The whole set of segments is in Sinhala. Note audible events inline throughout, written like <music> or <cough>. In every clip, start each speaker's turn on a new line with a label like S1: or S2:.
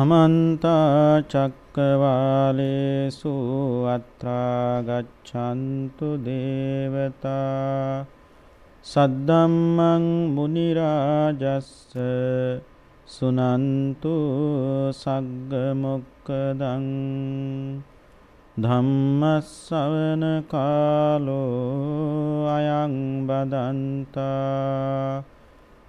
S1: සමන්තා චක්කවාලේසු අත්‍රා ගච්ඡන්තු දේවතා සද්දම්මං මුනි රාජස්ස සුනන්තු සග්ග මොක්කදං ධම්මස්සවන කාලෝ අයං බදන්තා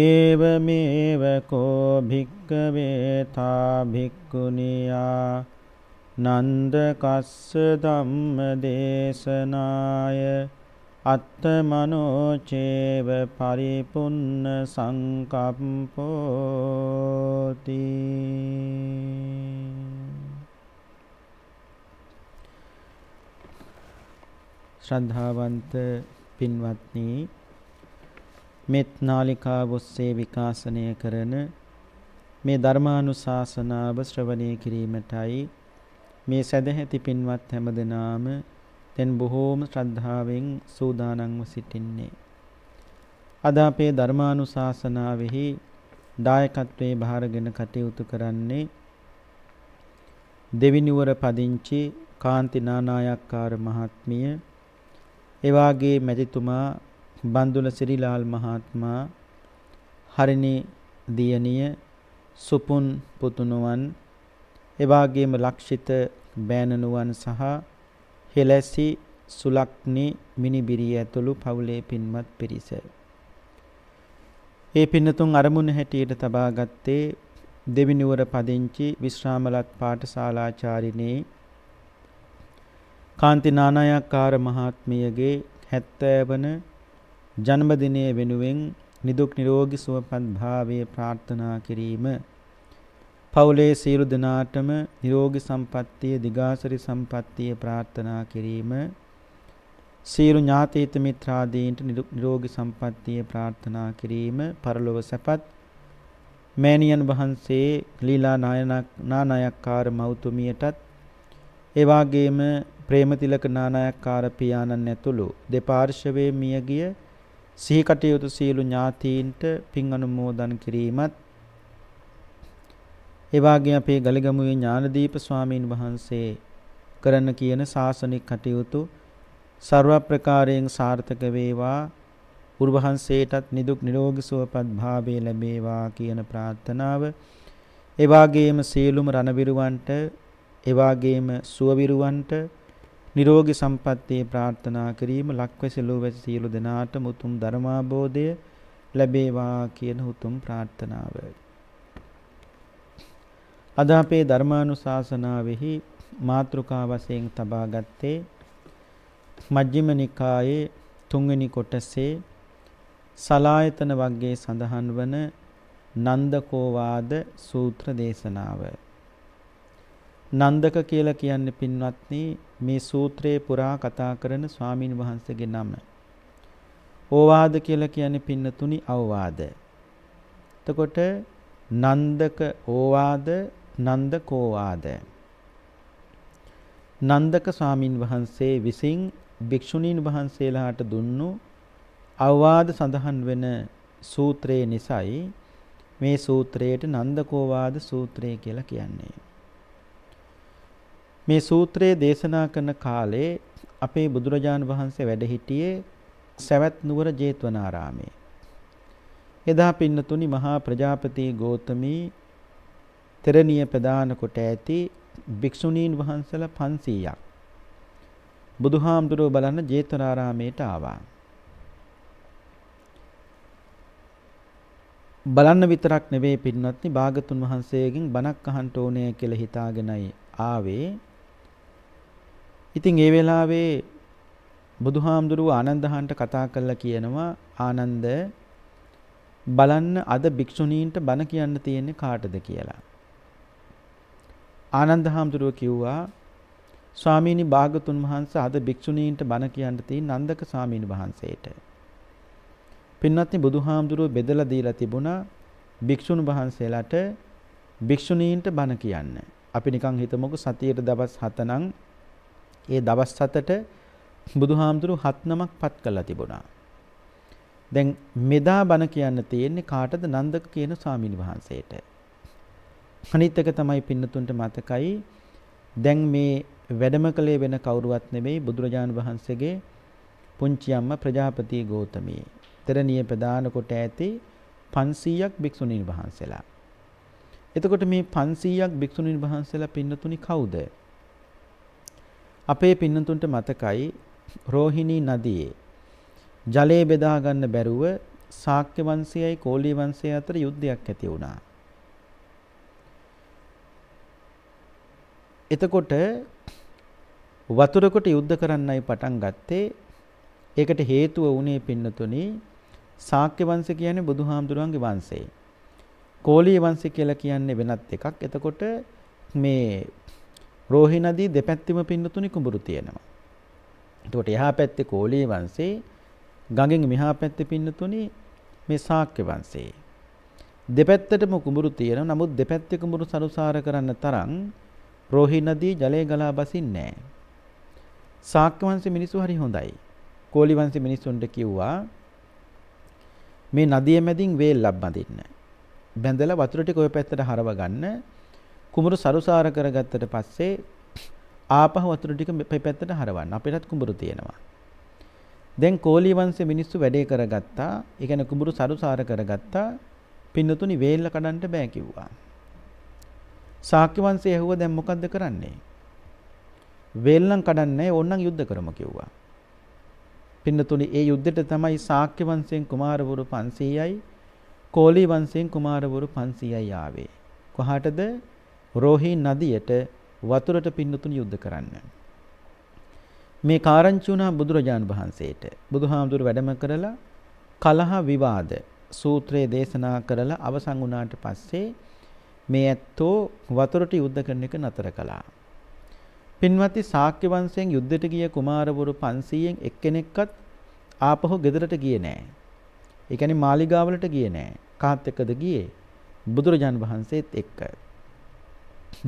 S1: ඒවමේව කෝ භික්කවේ තා භික්ඛුනියා නන්ද කස්ස ධම්ම දේශනාය අත්තමනෝ චේව පරිපුන්න සංකම්පෝති
S2: ශ්‍රද්ධාවන්ත පින්වත්නි මෙත් නාලිකාව ඔස්සේ විකාශනය කරන මේ ධර්මානුශාසනාව ශ්‍රවණය කිරීමටයි මේ සදැහැති පින්වත් හැමදෙනාම දැන් බොහෝම ශ්‍රද්ධාවෙන් සූදානම්ව සිටින්නේ. අද අපේ ධර්මානුශාසනාවෙහි දායකත්වයේ භාරගෙන කටයුතු කරන්නේ දෙවිනිවර පදිංචි කාන්ති නානායක්කාර මහත්මිය එවාගේ මැතිතුමා බන්දුල සිරිලාල් මහත්මයා හරිනි දියණිය සුපුන් පුතුණුවන් එවාගේම ලක්ෂිත බෑනනුවන් සහ හෙලැසි සුලක්නි මිනිබිරිය ඇතුළු පවුලේ පින්වත් පිරිස. ඒ පින්නතුන් අරමුණ හැටියට තබා ගත්තේ දෙවිනුවර පදිංචි විශ්‍රාමලත් පාඨශාලාචාරිණී කාන්ති නානායක්කාර මහත්මියගේ 70 වන ජන්මදිනය වෙනුවෙන් නිදුක් නිරෝගී සුවපත් භාවයේ ප්‍රාර්ථනා කිරීම පවුලේ සියලු දෙනාටම නිරෝගී සම්පන්නිය දිගාසරි සම්පන්නිය ප්‍රාර්ථනා කිරීම සියලු ඥාතීත මිත්‍රාදීන්ට නිරෝගී සම්පන්නිය ප්‍රාර්ථනා කිරීම පරලොව සැපත් මෑණියන් වහන්සේ ලීලා නායනක් නානායක්කාර මෞතුමියටත් ඒ වගේම ප්‍රේමතිලක නානායක්කාර පියාණන් ඇතුළු දෙපාර්ශවයේ මියගිය සිහි කටයුතු සියලු ඥාතීන්ට පින් අනුමෝදන් කිරීමත් ඒ වාගේ අපේ ගලගමුවේ ඥානදීප ස්වාමීන් වහන්සේ කරන කියන සාසනික කටයුතු ਸਰව ප්‍රකාරයෙන් සාර්ථක වේවා උරුවහන්සේටත් නිදුක් නිරෝගී සුවපත් භාවය ලැබේවා කියන ප්‍රාර්ථනාව එවාගේම සියලුම රණවිරුවන්ට එවාගේම සුවවිරුවන්ට නිරෝගී සම්පත්තියේ ප්‍රාර්ථනා කිරීම ලක්වැසලෝ වැසි සියලු දෙනාට මුතුම් ධර්මාබෝධය ලැබේවා කියන උතුම් ප්‍රාර්ථනාව. අද අපේ ධර්මානුශාසනාවෙහි මාතෘකා වශයෙන් තබා ගත්තේ මජ්ක්‍ධිම නිකායේ තුන්වෙනි කොටසේ සලායතන වර්ගයේ සඳහන් වන නන්දකෝවාද සූත්‍ර දේශනාව. නන්දක කියලා කියන්නේ පින්වත්නි මේ සූත්‍රයේ පුරා කතා කරන ස්වාමින් වහන්සේගේ නම. ඕවාද කියලා කියන්නේ පින්නතුනි අවවාද. එතකොට නන්දක ඕවාද නන්දකෝවාද නන්දක ස්වාමින් වහන්සේ විසින් භික්ෂුණීන් වහන්සේලාට දුන්නු අවවාද සඳහන් වෙන සූත්‍රයේ නිසයි මේ සූත්‍රයට නන්දකෝවාද සූත්‍රය කියලා කියන්නේ. මේ සූත්‍රයේ දේශනා කරන කාලේ අපේ බුදුරජාණන් වහන්සේ වැඩ සිටියේ සවැත් නුවර ජේතවනාරාමේ. එදා පින්නතුනි මහා ප්‍රජාපති ගෝතමී තෙරණිය ප්‍රදාන කොට ඇති භික්ෂුණීන් වහන්සේලා 500ක් බුදුහාමුදුරුව බලන්න ජේතවනාරාමයට ආවා. බලන්න විතරක් නෙවෙයි පින්වත්නි භාගතුන් වහන්සේගෙන් බණක් අහන්න ඕනේ කියලා හිතාගෙනයි ආවේ ඉතින් ඒ වෙලාවේ බුදුහාමුදුරුව ආනන්දහන්ට කතා කරලා කියනවා ආනන්ද බලන්න අද භික්ෂුණීන්ට බණ කියන්න තියෙන්නේ කාටද කියලා. ආනන්ද හාමුදුරුව කිව්වා ස්වාමීනි භාගතුන් වහන්සේ අද භික්ෂුණීන්ට බණ කියන්න තියෙන නන්දක ස්වාමීන් වහන්සේට. පින්වත්නි බුදුහාමුදුරුව බෙදලා දීලා තිබුණා භික්ෂුණු වහන්සේලාට භික්ෂුණීන්ට බණ කියන්න. අපි නිකන් හිතමුකෝ සතියේට දවස් 7 නම් ඒ දවස් හතට බුදුහාමුදුරු හත් නමක් පත් කළා තිබුණා. දැන් මෙදා බණ කියන්න තියෙන්නේ කාටද නන්දක කියන ස්වාමීන් වහන්සේට. අනිත් එක තමයි පින්නතුන්ට මතකයි දැන් මේ වැඩම කළේ වෙන කවුරුවත් නෙමෙයි බුදුරජාණන් වහන්සේගේ පුංචි අම්මා ප්‍රජාපති ගෞතමී. තරණිය ප්‍රදාන කොට ඇති 500ක් භික්ෂුණීන් වහන්සේලා. එතකොට මේ 500ක් භික්ෂුණීන් වහන්සේලා පින්නතුනි කවුද? අපේ පින්නතුන්ට මතකයි රෝහිණී නදියේ ජලය බෙදා ගන්න බැරුව ශාක්‍ය වංශයයි කෝලී වංශය අතර යුද්ධයක් ඇති වුණා. එතකොට වතුරකට යුද්ධ කරන්නයි පටන් ගත්තේ. ඒකට හේතුව වුණේ පින්නතුනි ශාක්‍ය වංශය කියන්නේ බුදුහාමුදුරන්ගේ වංශය. කෝලී වංශය කියලා කියන්නේ වෙනත් එකක්. එතකොට මේ රෝහි නදී දෙපැත්තෙම පින්නතුනි කුඹුරු තියෙනවා. එතකොට එහා පැත්තේ කෝලී වංශේ ගඟෙන් මෙහා පැත්තේ පින්නතුනි මේ ශාක්‍ය වංශේ. දෙපැත්තටම කුඹුරු තියෙනවා. නමුත් දෙපැත්තේ කුඹුරු සරුසාර කරන්න තරම් රෝහි නදී ජලය ගලා බසින්නේ නැහැ. ශාක්‍ය වංශේ මිනිස්සු හරි හොඳයි. කෝලී වංශේ මිනිස්සුන්ට කිව්වා මේ නදිය මැදින් වේල් ලබ්බඳින්න. බැඳලා වතුර ටික ওই පැත්තට හරව ගන්න. කුඹුරු සරුසාර කරගත්තට පස්සේ ආපහු වතුර ටික පැත්තට හරවන්න. අපිටත් කුඹුරු තියෙනවා. දැන් කෝලී වංශයේ මිනිස්සු වැඩේ කරගත්තා. ඒ කියන්නේ කුඹුරු සරුසාර කරගත්තා. පින්නතුනි වේල්ල කඩන්න බෑ කිව්වා. ශාක්‍ය වංශය ඇහුවා දැන් මොකද්ද කරන්නේ? වේල්ලම් කඩන්නේ ඕන්නම් යුද්ධ කරමු කිව්වා. පින්නතුනි ඒ යුද්ධෙට තමයි ශාක්‍ය වංශයෙන් කුමාරවරු 500යි කෝලී වංශයෙන් කුමාරවරු 500යි ආවේ. කොහාටද? රෝහි නදියට වතුරට පින්නතුණු යුද්ධ කරන්න. මේ කාරංචි වුණා බුදුරජාන් වහන්සේට. බුදුහාමුදුර වැඩම කරලා කලහ විවාද සූත්‍රයේ දේශනා කරලා අවසන් වුණාට පස්සේ මේ ඇත්තෝ වතුරට යුද්ධ කරන එක නතර කළා. පින්වත්නි ශාක්‍ය වංශයෙන් යුද්ධයට ගිය කුමාරවරු 500න් එක්කෙනෙක්වත් ආපහු ගෙදරට ගියේ නෑ. ඒ කියන්නේ මාලිගාවලට ගියේ නෑ. කාත් එක්කද ගියේ? බුදුරජාන් වහන්සේත් එක්ක.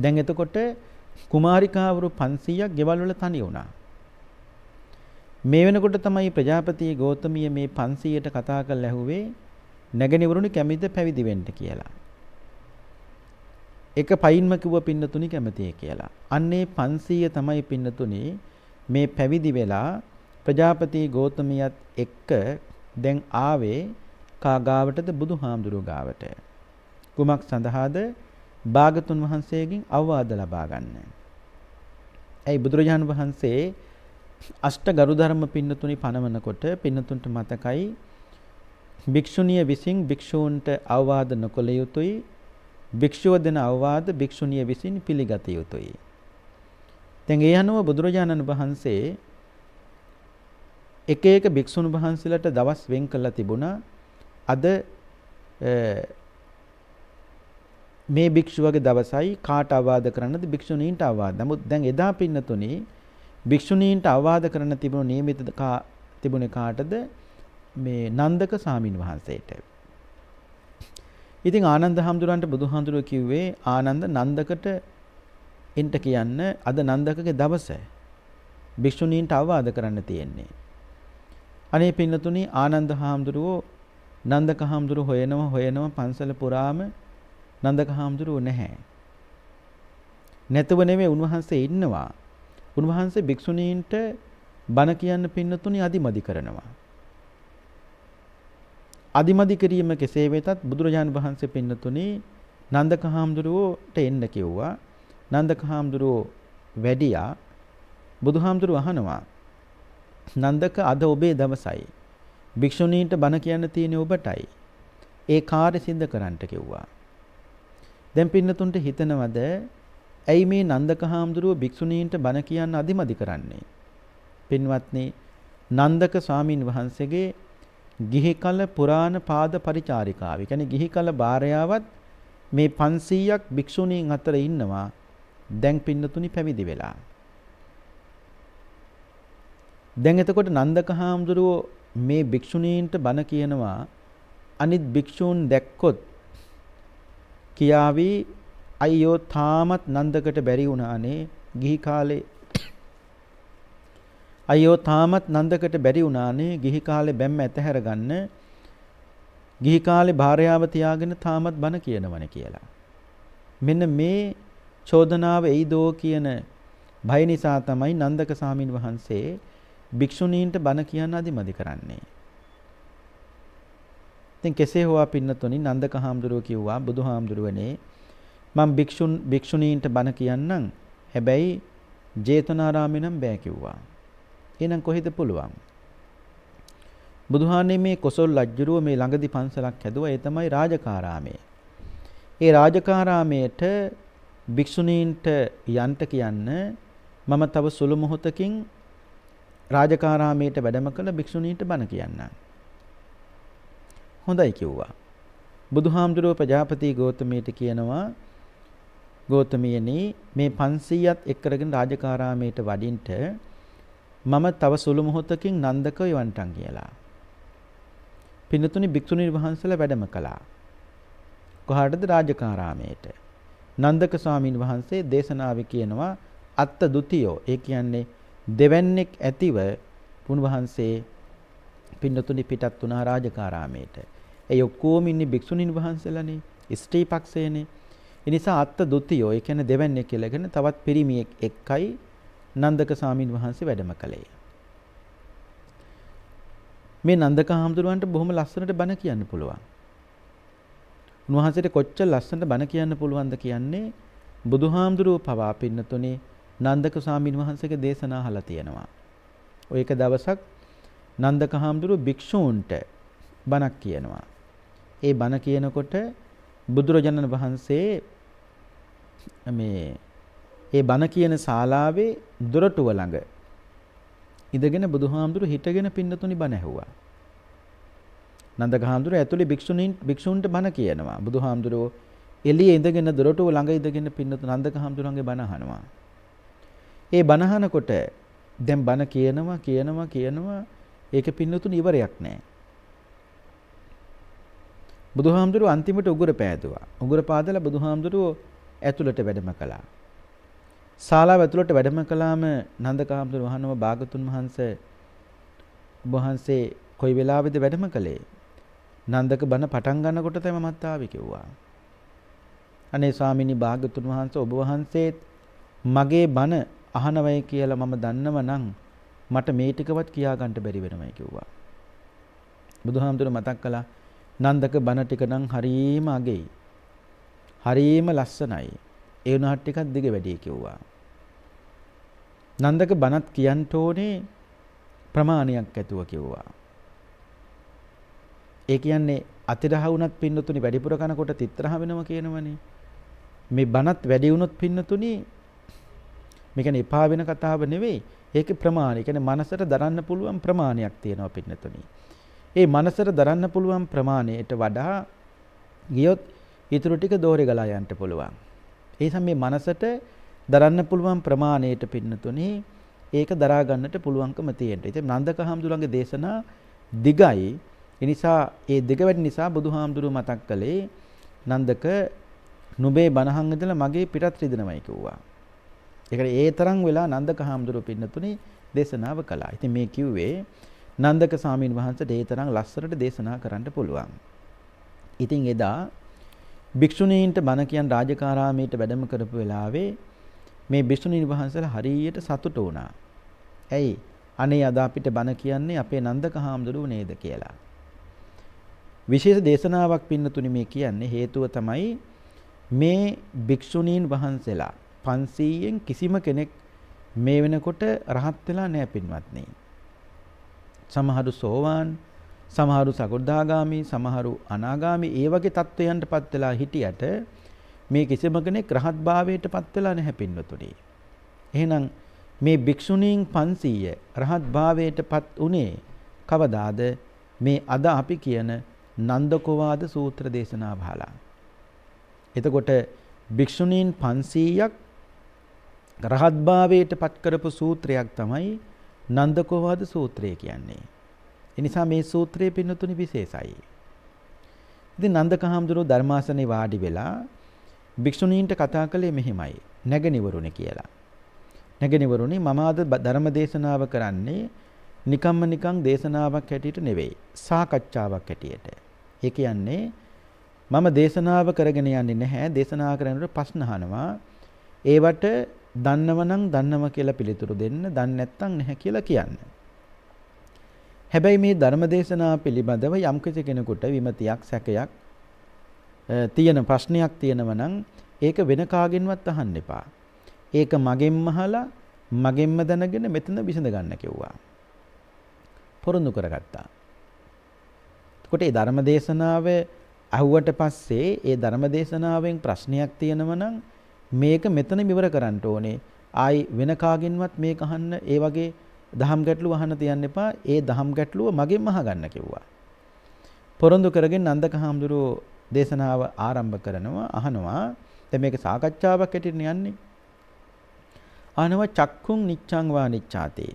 S2: දැන් එතකොට කුමාරිකාවරු 500ක් ගෙවල් වල තනි වුණා. මේ වෙනකොට තමයි ප්‍රජාපති ගෞතමිය මේ 500ට කතා කරලා ඇහුවේ නැගණිවරුනි කැමතිද පැවිදි වෙන්න කියලා. එක පයින්ම කිව්ව පින්නතුනි කැමතියි කියලා. අන්නේ 500 තමයි පින්නතුනි මේ පැවිදි වෙලා ප්‍රජාපති ගෞතමියත් එක්ක දැන් ආවේ කාගාවටද බුදුහාමුදුරුවෝ ගාවට. කුමක් සඳහාද? භාගතුන් වහන්සේගෙන් අවවාද ලබා ගන්න. ඇයි බුදුරජාණන් වහන්සේ අෂ්ට ගරු ධර්ම පින්නතුනි පනවනකොට පින්නතුන්ට මතකයි භික්ෂුණිය විසින් භික්ෂූන්ට අවවාද නොකළ යුතුයි භික්ෂුව දෙන අවවාද භික්ෂුණිය විසින් පිළිගත යුතුයි. දැන් ඒ අනුව බුදුරජාණන් වහන්සේ එක එක භික්ෂුන් වහන්සේලාට දවස් වෙන් කළා තිබුණා අද මේ භික්ෂුවගේ දවසයි කාට අවවාද කරන්නද භික්ෂුණීන්ට අවවාද. නමුත් දැන් එදා පින්නතුනේ භික්ෂුණීන්ට අවවාද කරන්න තිබුණු නියමිත තිබුණේ කාටද? මේ නන්දක සාමින් වහන්සේට. ඉතින් ආනන්ද හඳුරන්ට බුදුහඳුර කිව්වේ ආනන්ද නන්දකට එන්න කියන්න අද නන්දකගේ දවස භික්ෂුණීන්ට අවවාද කරන්න තියෙන්නේ. අනේ පින්නතුනි ආනන්ද හාමුදුරුවෝ නන්දක හාමුදුරුවෝ හොයනවා හොයනවා පන්සල පුරාම නන්දක හාමුදුරුවෝ නැහැ. නැතුව නෙමෙයි උන්වහන්සේ ඉන්නවා. උන්වහන්සේ භික්ෂුණීන්ට බණ කියන්න පින්නතුනි අදිමදි කරනවා. අදිමදි කිරීම කෙසේ වෙතත් බුදුරජාණන් වහන්සේ පින්නතුනි නන්දක හාමුදුරුවෝට එන්න කිව්වා. නන්දක හාමුදුරුවෝ වැඩියා. බුදුහාමුදුරුවෝ අහනවා. නන්දක අද ඔබේ දවසයි. භික්ෂුණීන්ට බණ කියන්න තියෙන්නේ ඔබටයි. ඒ කාර්ය සිද්ධ කරන්නට කිව්වා. දැන් පින්නතුන්ට හිතනවද ඇයි මේ නන්දක හාමුදුරුව භික්ෂුණීන්ට බණ කියන්න අදිමදි කරන්නේ? පින්වත්නි නන්දක ස්වාමින් වහන්සේගේ ගිහි කල පුරාණ පාද පරිචාරිකාව. ඒ කියන්නේ ගිහි කල භාර්යාවත් මේ 500ක් භික්ෂුණීන් අතර ඉන්නවා. දැන් පින්නතුනි පැවිදි වෙලා. දැන් එතකොට නන්දක හාමුදුරුව මේ භික්ෂුණීන්ට බණ කියනවා. අනිත් භික්ෂූන් දැක්කොත් කියාවි අයියෝ තාමත් නන්දකට බැරි වුණානේ ගිහි කාලේ අයියෝ තාමත් නන්දකට බැරි වුණානේ ගිහි කාලේ බැම්ම ඇතහැර ගන්න ගිහි කාලේ භාර්යාව තියාගෙන තාමත් බන කියනවනේ කියලා මෙන්න මේ චෝදනාව එයිදෝ කියන භය නිසා තමයි නන්දක සාමින් වහන්සේ භික්ෂුණීන්ට බණ කියන්න අදිමදි කරන්නේ ඉතින් කෙසේ හෝවා පින්නතුනි නන්දක හාමුදුරුව කිව්වා බුදුහාමුදුරුවනේ මම භික්ෂුන් භික්ෂුණීන්ට බණ කියන්නම්. හැබැයි ජේතවනාරාමේ නම් බෑ කිව්වා. එහෙනම් කොහෙද පුළුවන්? බුදුහානේ මේ කොසල් ලජ්ජරුව මේ ළඟදි පන්සලක් හැදුවා. ඒ තමයි රාජකාරාමේ. ඒ රාජකාරාමේට භික්ෂුණීන්ට යන්ට කියන්න මම තව සුළු මොහොතකින් රාජකාරාමේට වැඩම කළ භික්ෂුණීන්ට බණ කියන්නම්. හොඳයි කිව්වා. බුදුහාමුදුරුව ප්‍රජාපති ගෞතමීට කියනවා ගෞතමියනි මේ 500ත් එක් කරගෙන රාජකාරාමයට වඩින්ට මම තව සුළු මොහොතකින් නන්දක යවන්ටම් කියලා. පින්නතුනි භික්ෂුණී වහන්සේලා වැඩම කළා. කොහාටද රාජකාරාමයට. නන්දක ස්වාමීන් වහන්සේ දේශනාවේ කියනවා අත්ත ဒ ුතියෝ. ඒ කියන්නේ දෙවැන්නෙක් ඇතිව පුණ්වහන්සේ පින්නතුනි පිටත් වුණා රාජකාරාමයට. ඒ ඔක්කොම ඉන්නේ භික්ෂුණීන් වහන්සේලානේ, ස්ත්‍රී පක්ෂයනේ. ඒ නිසා අත්ත ဒ ුතියෝ, ඒ කියන්නේ දෙවන්නේ කියලාගෙන තවත් පිරිමියෙක් එක්කයි නන්දක සාමින් වහන්සේ වැඩම කළේ. මේ නන්දක හාමුදුරුවන්ට බොහොම ලස්සනට බණ කියන්න පුළුවන්. උන්වහන්සේට කොච්චර ලස්සනට බණ කියන්න පුළුවන්ද කියන්නේ බුදුහාමුදුරුව පවා පින්නතුනේ නන්දක සාමින් වහන්සේගේ දේශනා අහලා තියෙනවා. ඔය එක දවසක් නන්දක හාමුදුරුව භික්ෂූන්ට බණක් කියනවා. ඒ බණ කියනකොට බුදුරජාණන් වහන්සේ මේ ඒ බණ කියන ශාලාවේ දොරටුව ළඟ ඉඳගෙන බුදුහාමුදුරු හිටගෙන පින්නතුනි බණ ඇහුවා. නන්දගහාමුදුරු ඇතුලේ භික්ෂුණීන් භික්ෂුන්ට බණ කියනවා. බුදුහාමුදුරෝ එළියේ ඉඳගෙන දොරටුව ළඟ ඉඳගෙන පින්නතුනි නන්දගහාමුදුරන්ගේ බණ අහනවා. ඒ බණ අහනකොට දැන් බණ කියනවා කියනවා කියනවා ඒක පින්නතුනි ඉවරයක් නැහැ. බුදුහාමුදුරුව අන්තිමට උගුර පෑදුවා. උගුර පාදලා බුදුහාමුදුරුව ඇතුළට වැඩම කළා. ශාලාව ඇතුළට වැඩම කළාම නන්දකාමුදුරුව වහනම භාගතුන් වහන්සේ වහන්සේ කොයි වෙලාවෙද වැඩම කළේ? නන්දක බණ පටන් ගන්නකොට තමයි මමත් ආවේ කිව්වා. අනේ ස්වාමිනී භාග්‍යතුන් වහන්සේ ඔබ වහන්සේත් මගේ බණ අහනවයි කියලා මම දන්නව නම් මට මේ ටිකවත් කියා ගන්න බැරි වෙනවයි කිව්වා. බුදුහාමුදුරුවෝ මතක් කළා නන්දක බණ ටික නම් හරීම අගෙයි. හරීම ලස්සනයි. ඒ උනාට ටිකක් දිග වැඩි කිව්වා. නන්දක බණත් කියන්න ඕනේ ප්‍රමාණයක් ඇතුව කිව්වා. ඒ කියන්නේ අතිරහ වුණත් පින්නතුනි වැඩිපුර කනකොට තිත්‍රහ වෙනවා කියනවනේ. මේ බණත් වැඩි වුණොත් පින්නතුනි මේ කියන්නේ එපා වෙන කතාව නෙවෙයි. ඒකේ ප්‍රමාණය. කියන්නේ මනසට දරන්න පුළුවන් ප්‍රමාණයක් තියෙනවා පින්නතුනි. ඒ මනසට දරන්න පුළුවන් ප්‍රමාණයට වඩා ගියොත් ඊටු ටික දෝරේ ගලා යන්න පුළුවන්. ඒ මේ මනසට දරන්න පුළුවන් ප්‍රමාණයට පින්නතුනේ ඒක දරා ගන්නට පුළුවන්කම තියෙනවා. ඉතින් නන්දක හාමුදුරන්ගේ දේශනා දිගයි. ඒ නිසා ඒ දිග වැඩි නිසා බුදුහාමුදුරුව මතක් කළේ නන්දක නුඹේ බණහන් ඉඳලා මගේ පිටත් රිදෙනවයි කිව්වා. ඒකට ඒ තරම් වෙලා නන්දක හාමුදුරුව පින්නතුනේ දේශනාව කළා. ඉතින් මේ කිව්වේ නන්දක සාමීන් වහන්සේට ඒ තරම් ලස්සනට දේශනා කරන්න පුළුවන්. ඉතින් එදා භික්ෂුණීන්ට බණ කියන රාජකාරාමයට වැඩම කරපු වෙලාවේ මේ භික්ෂුණීන් වහන්සේලා හරියට සතුටු වුණා. ඇයි? අනේ අද අපිට බණ කියන්නේ අපේ නන්දක හාමුදුරුවෝ නේද කියලා. විශේෂ දේශනාවක් පින්නතුනි මේ කියන්නේ හේතුව තමයි මේ භික්ෂුණීන් වහන්සේලා 500න් කිසිම කෙනෙක් මේ වෙනකොට රහත් වෙලා නැහැ පින්වත්නි. සමහරු සෝවාන් සමහරු සකෘදාගාමි සමහරු අනාගාමි ඒ වගේ தත්වයන්ටපත් වෙලා හිටියට මේ කිසිම කෙනෙක් රහත්භාවයටපත් වෙලා නැහැ පින්වතුනි. එහෙනම් මේ භික්ෂුණීන් 500 රහත්භාවයටපත් උනේ කවදාද? මේ අද අපි කියන නන්දකෝවාද සූත්‍ර දේශනාව අහලා. එතකොට භික්ෂුණීන් 500ක් රහත්භාවයටපත් කරපු සූත්‍රයක් තමයි නන්දකෝවාද සූත්‍රය කියන්නේ. එනිසා මේ සූත්‍රයේ පින්නතුනි විශේෂයි. ඉතින් නන්දකහම්දුරු ධර්මාසනේ වාඩි වෙලා භික්ෂුණීන්ට කතා කළේ මෙහෙමයි. නැගිනිවරුනේ කියලා. නැගිනිවරුනේ මම අද ධර්ම දේශනාව කරන්නේ නිකම්ම නිකං දේශනාවක් හැටියට නෙවෙයි. සාකච්ඡාවක් හැටියට. ඒ කියන්නේ මම දේශනාව කරගෙන යන්නේ නැහැ. දේශනා කරනකොට ප්‍රශ්න අහනවා. ඒවට දන්නවනම් දන්නව කියලා පිළිතුරු දෙන්න, දන්නේ නැත්නම් නැහැ කියලා කියන්න. හැබැයි මේ ධර්මදේශනා පිළිබඳව යම් කෙනෙකුට විමතියක් සැකයක් තියෙන ප්‍රශ්නයක් තියෙනවා නම් ඒක වෙන කාගෙන්වත් අහන්න එපා. ඒක මගෙන්ම අහලා මගෙන්ම දැනගෙන මෙතන විසඳ ගන්න කිව්වා. පොරොන්දු කරගත්තා. එතකොට මේ ධර්මදේශනාව අහුවට පස්සේ ඒ ධර්මදේශනාවෙන් ප්‍රශ්නයක් තියෙනවා නම් මේක මෙතන ඉවර කරන්න ඕනේ. ආයි වෙන කාගෙන්වත් මේක අහන්න ඒ වගේ දහම් ගැටලුව අහන්න තියන්න එපා. ඒ දහම් ගැටලුව මගෙන්ම අහගන්න කිව්වා. පොරොන්දු කරගෙන නන්දකහම්දුරෝ දේශනාව ආරම්භ කරනවා අහනවා. දැන් මේක සාකච්ඡාවක් ඇටින් යන්නේ. අහනවා චක්කුම් නිච්ඡං වා නිච්ඡාතේ.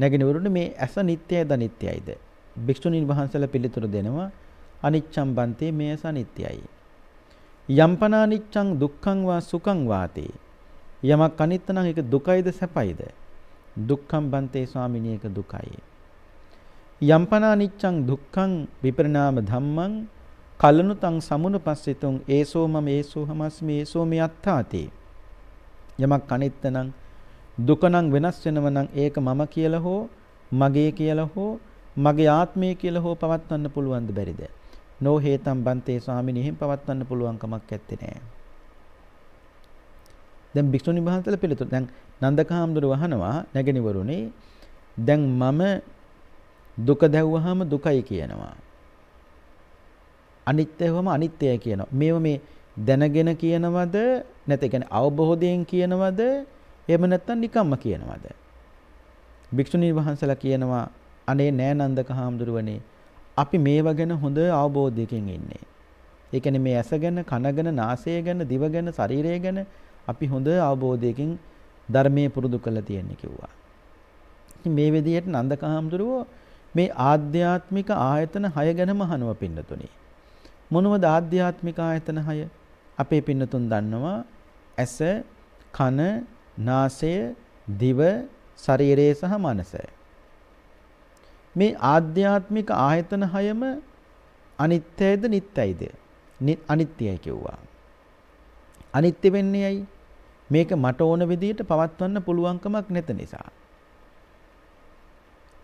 S2: නැගිනවරුනේ මේ ඇස නිට්ටයද අනිත්‍යයිද? භික්ෂුණීන් වහන්සේලා පිළිතුරු දෙනවා අනිච්ඡම් බන්තේ මේ ඇස අනිත්‍යයි. යම්පනානිච්ඡං දුක්ඛං වා සුඛං වාතේ යමක් අනිත්‍ය නම් ඒක දුකයිද සැපයිද දුක්ඛම් බන්තේ ස්වාමිනී ඒක දුකයි යම්පනානිච්ඡං දුක්ඛං විපරිණාම ධම්මං කලනුතං සමුනුපස්සිතං ඒසෝමම ඒසෝහමස්මි ඒසෝමි අත්තාතේ යමක් අනිත්‍ය නම් දුක නම් වෙනස් වෙනව නම් ඒක මම කියලා හෝ මගේ කියලා හෝ මගේ ආත්මය කියලා හෝ පවත්වන්න පුළුවන්ද බැරිද නෝ හේතම් බන්තේ ස්වාමීනි එහෙම පවත්වන්න පුළුවන් කමක් ඇත්තේ නෑ. දැන් භික්ෂුනි වහන්සේලා පිළිතුරු දැන් නන්දකහම්දුර වහනවා නැගිනවරුනේ දැන් මම දුක දැව්වහම දුකයි කියනවා. අනිත්‍යවම අනිත්‍යයි කියනවා. මේව මේ දැනගෙන කියනවද නැත්නම් කියන්නේ අවබෝධයෙන් කියනවද එහෙම නැත්නම් නිකම්ම කියනවද? භික්ෂුනි වහන්සේලා කියනවා අනේ නෑ නන්දකහම්දුරවනේ අපි මේව ගැන හොඳ අවබෝධයකින් ඉන්නේ. ඒ කියන්නේ මේ ඇස ගැන, කන ගැන, නාසය ගැන, දිව ගැන, ශරීරය ගැන අපි හොඳ අවබෝධයකින් ධර්මයේ පුරුදු කරලා තියෙන්නේ කිව්වා. මේ විදිහට නන්දකහම්දුරුවෝ මේ ආධ්‍යාත්මික ආයතන 6 ගැනම අහනවා පින්නතුනේ. මොනවද ආධ්‍යාත්මික ආයතන 6? අපේ පින්නතුන් දන්නවා ඇස, කන, නාසය, දිව, ශරීරය සහ මනස. මේ ආධ්‍යාත්මික ආයතන හයම අනිත්‍යයිද නිට්ටයිද? අනිත්‍යයි කිව්වා. අනිත්‍ය වෙන්නේ ඇයි? මේක මට ඕන විදිහට පවත්වන්න පුළුවන්කමක් නැත නිසා.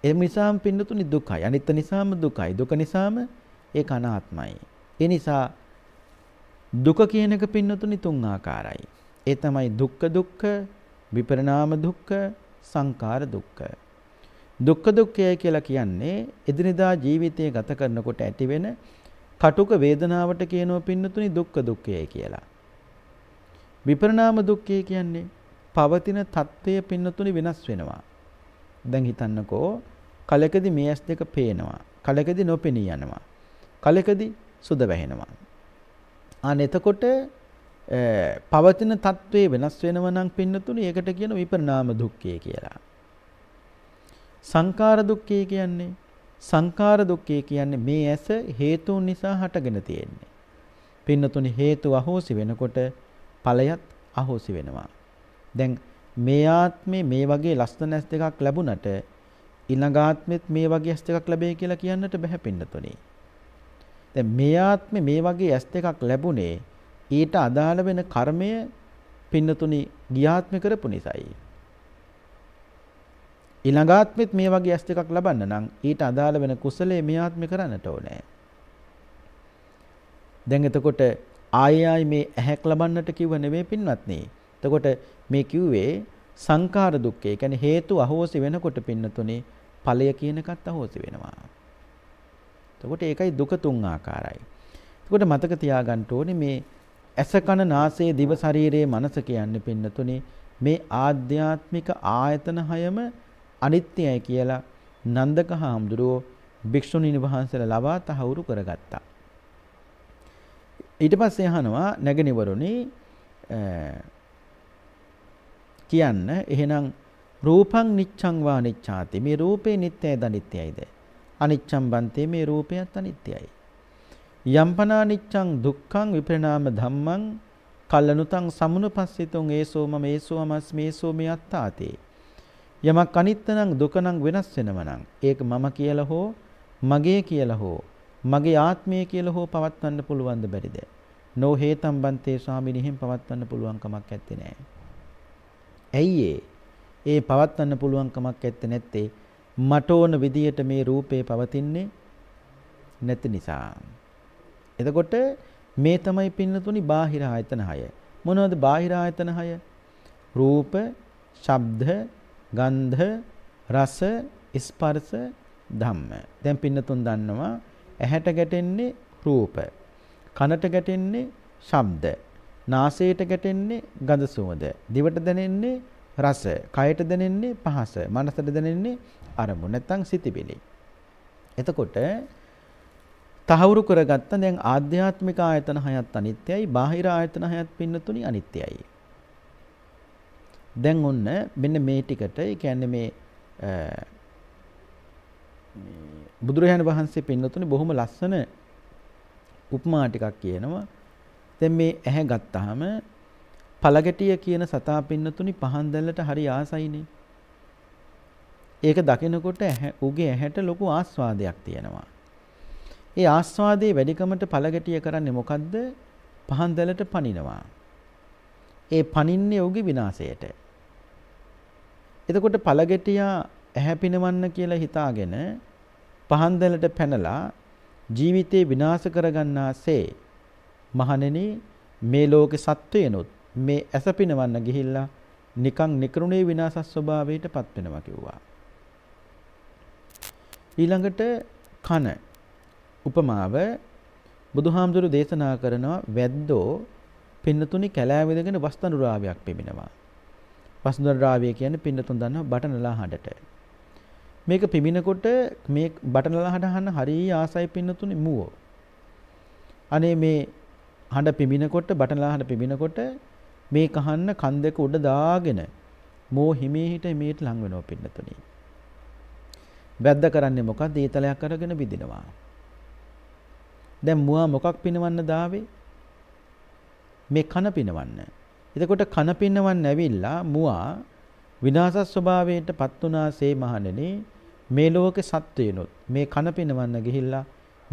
S2: ඒ නිසාම පින්නතුනි දුකයි. අනිත්‍ය නිසාම දුකයි. දුක නිසාම ඒක අනාත්මයි. ඒ නිසා දුක කියන එක පින්නතුනි තුන් ආකාරයි. ඒ තමයි දුක්ඛ දුක්ඛ, විපරිණාම දුක්ඛ, සංඛාර දුක්ඛ. දුක්ඛ දුක්ඛය කියලා කියන්නේ එදිනෙදා ජීවිතය ගත කරනකොට ඇතිවෙන කටුක වේදනාවට කියනෝ පින්නතුනි දුක්ඛ දුක්ඛයයි කියලා. විපරණාම දුක්ඛය කියන්නේ පවතින తත්වය පින්නතුනි වෙනස් වෙනවා. දැන් හිතන්නකෝ කලකදි මේ ඇස් දෙක පේනවා. කලකදි නොපෙනී යනවා. කලකදි සුද වැහෙනවා. ආන එතකොට පවතින తත්වයේ වෙනස් වෙනව නම් පින්නතුනි ඒකට කියන විපරණාම දුක්ඛය කියලා. සංඛාර දුක්ඛය කියන්නේ සංඛාර දුක්ඛය කියන්නේ මේ ඇස හේතුන් නිසා හටගෙන තියෙන්නේ. පින්නතුනි හේතු අහෝසි වෙනකොට ඵලයත් අහෝසි වෙනවා. දැන් මේ ආත්මේ මේ වගේ ලස්සන ඇස් දෙකක් ලැබුණට ඊළඟ ආත්මෙත් මේ වගේ ඇස් දෙකක් ලැබෙයි කියලා කියන්නට බෑ පින්නතුනේ. දැන් මේ ආත්මේ මේ වගේ ඇස් දෙකක් ලැබුණේ ඊට අදාළ වෙන කර්මය පින්නතුනේ ගියාත්ම කරපු නිසායි. ඊළඟාත්මෙත් මේ වගේ ඇස් දෙකක් ලබන්න නම් ඊට අදාළ වෙන කුසලයේ මේ ආත්මේ කරන්නට ඕනේ. දැන් එතකොට ආයෙ ආයෙ මේ ඇහැක් ලබන්නට කිව්ව නෙමෙයි පින්වත්නි. එතකොට මේ කිව්වේ සංඛාර දුක්ඛය. කියන්නේ හේතු අහෝසි වෙනකොට පින්නතුනේ ඵලය කියන එකත් අහෝසි වෙනවා. එතකොට ඒකයි දුක තුන් ආකාරයි. එතකොට මතක තියාගන්න ඕනේ මේ ඇස කන නාසය දිව ශරීරයේ මනස කියන්නේ පින්නතුනේ මේ ආධ්‍යාත්මික ආයතන හයම අනිත්‍යයි කියලා නන්දක හාමුදුරුවෝ භික්ෂුණීන් වහන්සේලා ලබා තහවුරු කරගත්තා. ඊට පස්සේ අහනවා නැගිනවරුනි කියන්න එහෙනම් රූපං නිච්ඡං වා නිච්ඡාති මේ රූපේ නිට්ටයද අනිත්‍යයිද අනිච්ඡං බන්තේ මේ රූපයත් අනිත්‍යයි යම්පනා නිච්ඡං දුක්ඛං විපරිණාම ධම්මං කල්ලනුතං සමුනුපස්සිතං ඒසෝම මේසෝමස් මේසෝ මෙයත්තාතේ යමක් අනිත්‍ය නම් දුක නම් වෙනස් වෙනව නම් ඒක මම කියලා හෝ මගේ කියලා හෝ මගේ ආත්මය කියලා හෝ පවත්වන්න පුළුවන්ද බැරිද? නෝ හේතම් බන්තේ ස්වාමීනි හිම් පවත්වන්න පුළුවන් කමක් ඇත්තේ නෑ. ඇයි ඒ? ඒ පවත්වන්න පුළුවන් කමක් ඇත්තේ නැත්තේ මට ඕන විදියට මේ රූපේ පවතින්නේ නැති නිසා. එතකොට මේ තමයි පින්නතුනි බාහිර ආයතන 6. මොනවද බාහිර ආයතන 6? රූප, ශබ්ද, ගන්ධ, රස, ස්පර්ශ, ධම්ම. දැන් පින්නතුන් දන්නවා ඇහැට ගැටෙන්නේ රූප. කනට ගැටෙන්නේ ශබ්ද. නාසයට ගැටෙන්නේ ගඳ සුවඳ. දිවට දැනෙන්නේ රස. කයට දැනෙන්නේ පහස. මනසට දැනෙන්නේ අරමුණ නැත්නම් සිතිවිලි. එතකොට තහවුරු කරගත්ත දැන් ආධ්‍යාත්මික ආයතන හයත් අනිත්‍යයි බාහිර ආයතන හයත් පින්නතුනි අනිත්‍යයි දැන් ඔන්න මෙන්න මේ ටිකට ඒ කියන්නේ මේ බුදුරජාණන් වහන්සේ පෙන්වතුනේ බොහොම ලස්සන උපමා ටිකක් කියනවා. දැන් මේ ඇහැ ගත්තාම පළගැටිය කියන සතා පින්නතුනි පහන් දැල්ලට හරි ආසයිනේ. ඒක දකිනකොට ඇහැ උගේ ඇහැට ලොකු ආස්වාදයක් තියෙනවා. ඒ ආස්වාදයේ වැඩිකමට පළගැටිය කරන්නේ මොකද්ද? පහන් දැල්ලට පනිනවා. ඒ පනින්නේ ඔහුගේ විනාශයට. එතකොට පළගැටියා ඇහැ පිනවන්න කියලා හිතාගෙන පහන්දලට පැනලා ජීවිතේ විනාශ කරගන්නාසේ මහණෙනි මේ ලෝකේ සත්වයනොත් මේ ඇස පිනවන්න ගිහිල්ලා නිකං නිකරුණේ විනාශ ස්වභාවයටපත් වෙනවා කිව්වා. ඊළඟට කන උපමාව බුදුහාමුදුරු දේශනා කරනවා වැද්දෝ පින්නතුනි කැලෑ විදගෙන වස්තනුරාවයක් පිමිනවා. වසුන්දර රාවය කියන්නේ පින්නතුන් දන්නා බටනලා හඬට. මේක පිබිනකොට මේ බටනලා හඬ අහන්න හරිය ආසයි පින්නතුනේ මුවෝ. අනේ මේ හඬ පිබිනකොට බටනලා හඬ පිබිනකොට මේ කහන්න කන් දෙක උඩ දාගෙන මෝ හිමේ හිට මේට ලඟ වෙනව පින්නතුනේ. වැද්ද කරන්නේ මොකක්ද? ඊතලයක් අරගෙන බිඳිනවා. දැන් මුවා මොකක් පිනවන්න දාවේ? මේ කන පිනවන්න. එතකොට කන පින්නවන් නැවිලා මුවා විනාශ ස්වභාවයට පත් වුණාසේ මහණෙනි මේ ලෝකේ සත්වයනොත් මේ කන පිනවන්න ගිහිල්ලා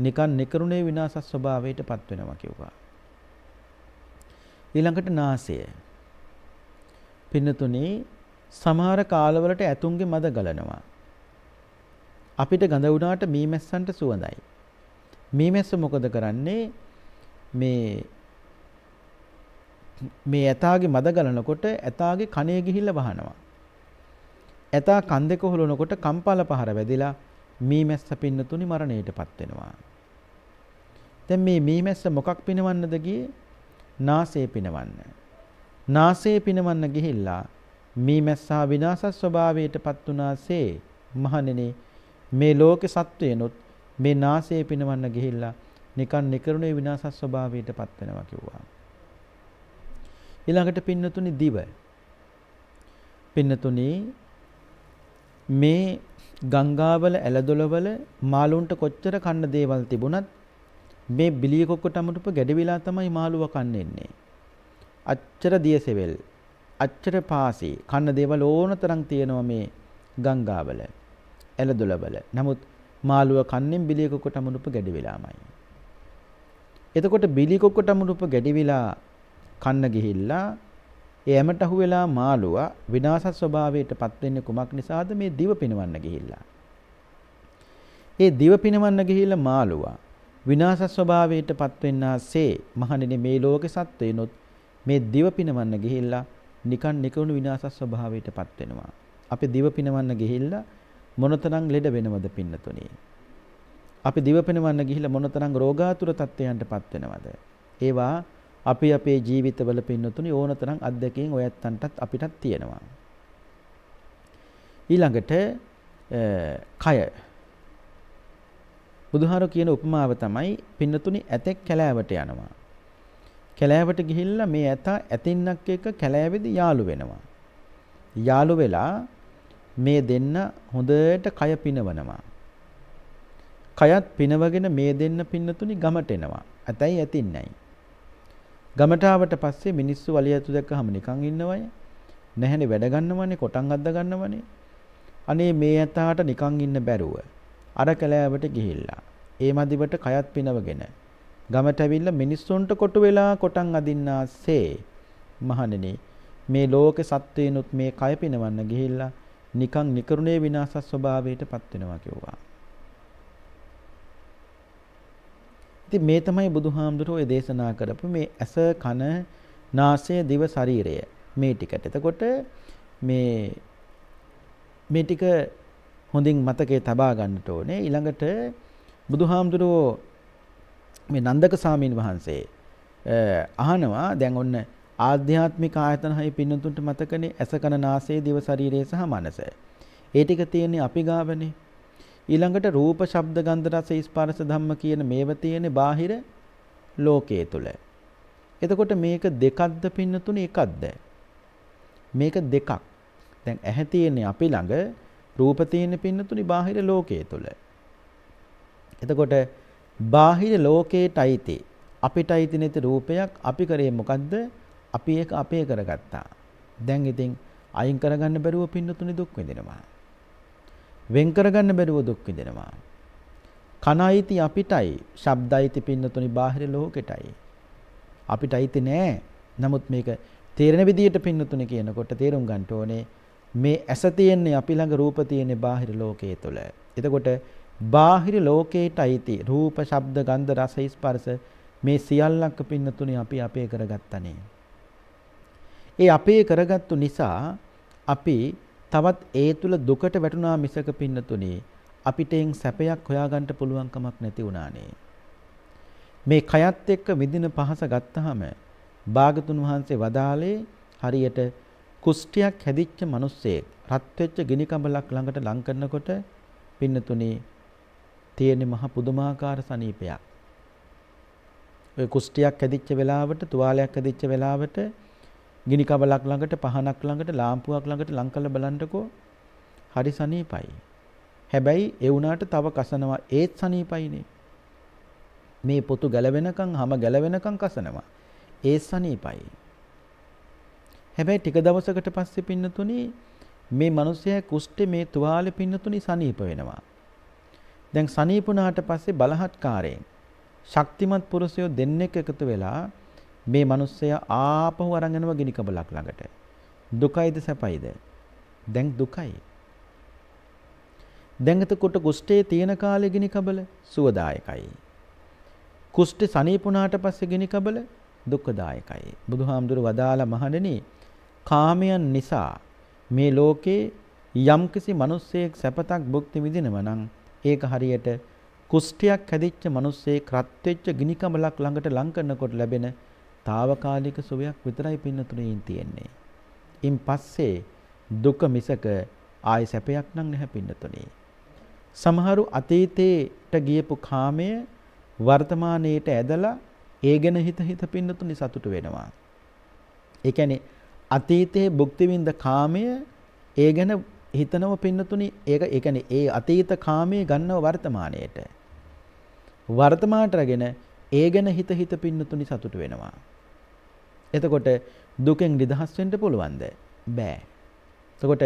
S2: නිකන් නිකරුණේ විනාශ ස්වභාවයට පත් වෙනවා කිව්වා. ඊළඟට නාසය. පින්නතුනේ සමහර කාලවලට ඇතුන්ගේ මද ගලනවා. අපිට ගඳ වුණාට මීමැස්සන්ට සුවඳයි. මීමැස්ස මොකද කරන්නේ? මේ මේ ඇතාගේ මද ගලනකොට ඇතාගේ කනේ ගිහිල්ලා වහනවා. ඇතා කන් දෙක හොලනකොට කම්පල පහර වැදිලා මීමැස්ස පින්නතුනි මරණයටපත් වෙනවා. දැන් මේ මීමැස්ස මොකක් පිනවන්නද ගියේ? නාසය පිනවන්න. නාසය පිනවන්න ගිහිල්ලා මීමැස්සා විනාශ ස්වභාවයටපත් උනාසේ මහණෙනි මේ ලෝක සත්වයනොත් මේ නාසය පිනවන්න ගිහිල්ලා නිකන් නිකරුණේ විනාශ ස්වභාවයටපත් වෙනවා කිව්වා. ඊළඟට පින්නතුනි දිව. පින්නතුනි මේ ගංගාවල ඇලදොලවල මාළුන්ට කොච්චර කන්න දේවල් තිබුණත් මේ බිලිය කොක්කට අමුටුප ගැඩවිලා තමයි මාළුව කන්න එන්නේ. අච්චර දියසෙවල් අච්චර පාසි කන්න දේවල් ඕන තරම් තියෙනවා මේ ගංගාවල ඇලදොලවල. නමුත් මාළුව කන්නෙන් බිලිය කොක්කට අමුටුප ගැඩවිලාමයි. එතකොට බිලි කොක්කට අමුටුප ගැඩවිලා කන්න ගිහිල්ලා ඒ ඇමට අහු වෙලා මාළුවා විනාශ ස්වභාවයටපත් වෙන්නේ කුමක් නිසාද මේ දිව පිනවන්න ගිහිල්ලා. ඒ දිව පිනවන්න ගිහිල්ලා මාළුවා විනාශ ස්වභාවයටපත් වෙන්නාසේ මහණෙනි මේ ලෝකේ සත්වේනොත් මේ දිව පිනවන්න ගිහිල්ලා නිකන් නිකුණු විනාශ ස්වභාවයටපත් වෙනවා. අපි දිව පිනවන්න ගිහිල්ලා මොනතරම් ලෙඩ වෙනවද පින්නතුනි? අපි දිව පිනවන්න ගිහිල්ලා මොනතරම් රෝගාතුර තත්ත්වයන්ටපත් වෙනවද? ඒවා අපි අපේ ජීවිතවල පින්නතුනි ඕනතරම් අත්දැකීම් ඔයත්තන්ටත් අපිටත් තියෙනවා. ඊළඟට කය බුදුහාර කියන උපමාව තමයි පින්නතුනි ඇතෙක් කැලෑවට යනවා. කැලෑවට ගිහිල්ලා මේ ඇතා ඇතින්නක් එක්ක කැලෑවේදී යාළු වෙනවා. යාළු වෙලා මේ දෙන්න හොඳට කය පිනවනවා. කයත් පිනවගෙන මේ දෙන්න පින්නතුනි ගමට එනවා. ඇතයි ඇතින්නයි. ගමටාවට පස්සේ මිනිස්සු වලිය ඇතු දැක්කහම නිකන් ඉන්නවය. නැහැනේ වැඩ ගන්නවනේ කොටන් අද්ද ගන්නවනේ. අනේ මේ ඇතාට නිකන් ඉන්න බැරුව. අර කැලෑවට ගිහිල්ලා. ඒ මදිවට කයත් පිනවගෙන. ගමට ඇවිල්ලා මිනිස්සුන්ට කොටු වෙලා කොටන් අදින්නාසේ. මහණෙනි මේ ලෝකේ සත්වේනුත් මේ කය පිනවන්න ගිහිල්ලා නිකන් නිකරුණේ විනාශ ස්වභාවයටපත් වෙනවා කිව්වා. ඉතින් මේ තමයි බුදුහාමුදුරුවෝ දේශනා කරපු මේ ඇස කන නාසය දිව ශරීරය මේ ටිකට. එතකොට මේ මේ ටික හොඳින් මතකයේ තබා ගන්නට ඕනේ. ඊළඟට බුදුහාමුදුරුවෝ මේ නන්දක සාමීන් වහන්සේ අහනවා දැන් ඔන්න ආධ්‍යාත්මික ආයතන හය පින්නතුන්ට මතකනේ ඇස කන නාසය දිව ශරීරය සහ මනස. ඒ ටික තියෙන්නේ අපි ගාවනේ. ඊළඟට රූප ශබ්ද ගන්ධ රස ස්පර්ශ ධම්ම කියන මේව තියෙන බාහිර ලෝකයේ තුල. එතකොට මේක දෙකක්ද පින්නතුනේ එකක්ද? මේක දෙකක්. දැන් ඇහැ තියෙන්නේ අපි ළඟ රූප තියෙන පින්නතුනේ බාහිර ලෝකයේ තුල. එතකොට බාහිර ලෝකයටයි තේ අපිටයි තිනෙත රූපයක් අපි කරේ මොකද්ද? අපි ඒක අපේ කරගත්තා. දැන් ඉතින් අයින් කරගන්න බැරුව පින්නතුනේ දුක් විඳිනවා. වෙන් කරගන්න බැරුව දුක් විඳිනවා. කනයිති අපිටයි, ශබ්දයිති පින්නතුනි බාහිර ලෝකෙටයි. අපිට අයිති නෑ. නමුත් මේක තේරෙන විදියට පින්නතුනි කියනකොට තේරුම් ගන්න ඕනේ මේ ඇස තියෙන්නේ අපි ළඟ රූප තියෙන්නේ බාහිර ලෝකයේ තුල. එතකොට බාහිර ලෝකයට අයිති රූප, ශබ්ද, ගන්ධ, රස, ස්පර්ශ මේ සියල්ලක් පින්නතුනි අපි අපේ කරගත්තනේ. ඒ අපේ කරගත්තු නිසා අපි තවත් ඒ තුල දුකට වැටුණා මිසක පින්නතුනේ අපිට එන් සැපයක් හොයාගන්න පුළුවන් කමක් නැති වුණානේ. මේ කයත් එක්ක විඳින පහස ගත්තාම භාගතුන් වහන්සේ වදාලේ හරියට කුෂ්ටියක් හැදිච්ච මිනිස්සෙක් රත් වෙච්ච ගිනි කඹලක් ළඟට ලං කරනකොට පින්නතුනේ තියෙන මහ පුදුමාකාර සනීපයක්. ඔය කුෂ්ටියක් හැදිච්ච වෙලාවට තුවාලයක් හැදිච්ච වෙලාවට ගිනි කබලක් ළඟට පහනක් ළඟට ලාම්පුවක් ළඟට ලං කරලා බලන්නකෝ. හරි සනීපයි. හැබැයි ඒ වුණාට තව කසනවා ඒත් සනීපයිනේ. මේ පොතු ගැලවෙනකන් හැම ගැලවෙනකන් කසනවා. ඒත් සනීපයි. හැබැයි ටික දවසකට පස්සේ පින්නතුණි මේ මිනිස්සයා කුෂ්ඨේ මේ තුවාලේ පින්නතුණි සනීප වෙනවා. දැන් සනීපුණාට පස්සේ බලහත්කාරයෙන් ශක්තිමත් පුරුෂයෝ දෙන්නෙක් එකතු වෙලා මේ මිනිස්සයා ආපහු අරන් යනවා ගිනි කබලක් ළඟට. දුකයිද සැපයිද? දැන් දුකයි. දැන් එතකොට කුෂ්ඨයේ තියෙන කාලේ ගිනි කබල සුවදායකයි. කුෂ්ඨ සනීපුණාට පස්සේ ගිනි කබල දුක්ඛදායකයි. බුදුහාමුදුර වදාලා මහණෙනි කාමයන් නිසා මේ ලෝකේ යම්කිසි මිනිස්සෙක් සැපතක් භුක්ති විඳිනව නම් ඒක හරියට කුෂ්ඨයක් හැදිච්ච මිනිස්සේ ක්‍රත් වෙච්ච ගිනි කමලක් ළඟට ලං කරනකොට ලැබෙන తాවකාලික සුවයක් විතරයි පින්නතුණින් තියෙන්නේ. ඉන් පස්සේ දුක මිසක ආය සැපයක් නම් නැහැ පින්නතුණි. සමහරු අතීතයට ගියපු කාමය වර්තමානයේට ඇදලා ඒ ගැන හිත හිත පින්නතුණි සතුට වෙනවා. ඒ කියන්නේ අතීතයේ භුක්ති විඳ කාමය ඒ ගැන හිතනව පින්නතුණි ඒක ඒ කියන්නේ ඒ අතීත කාමයේ ගන්නව වර්තමානයේට වර්තමානට රැගෙන ඒ ගැන හිත හිත පින්නතුණි සතුට වෙනවා. එතකොට දුකෙන් නිදහස් වෙන්න පුළුවන්ද? බෑ. එතකොට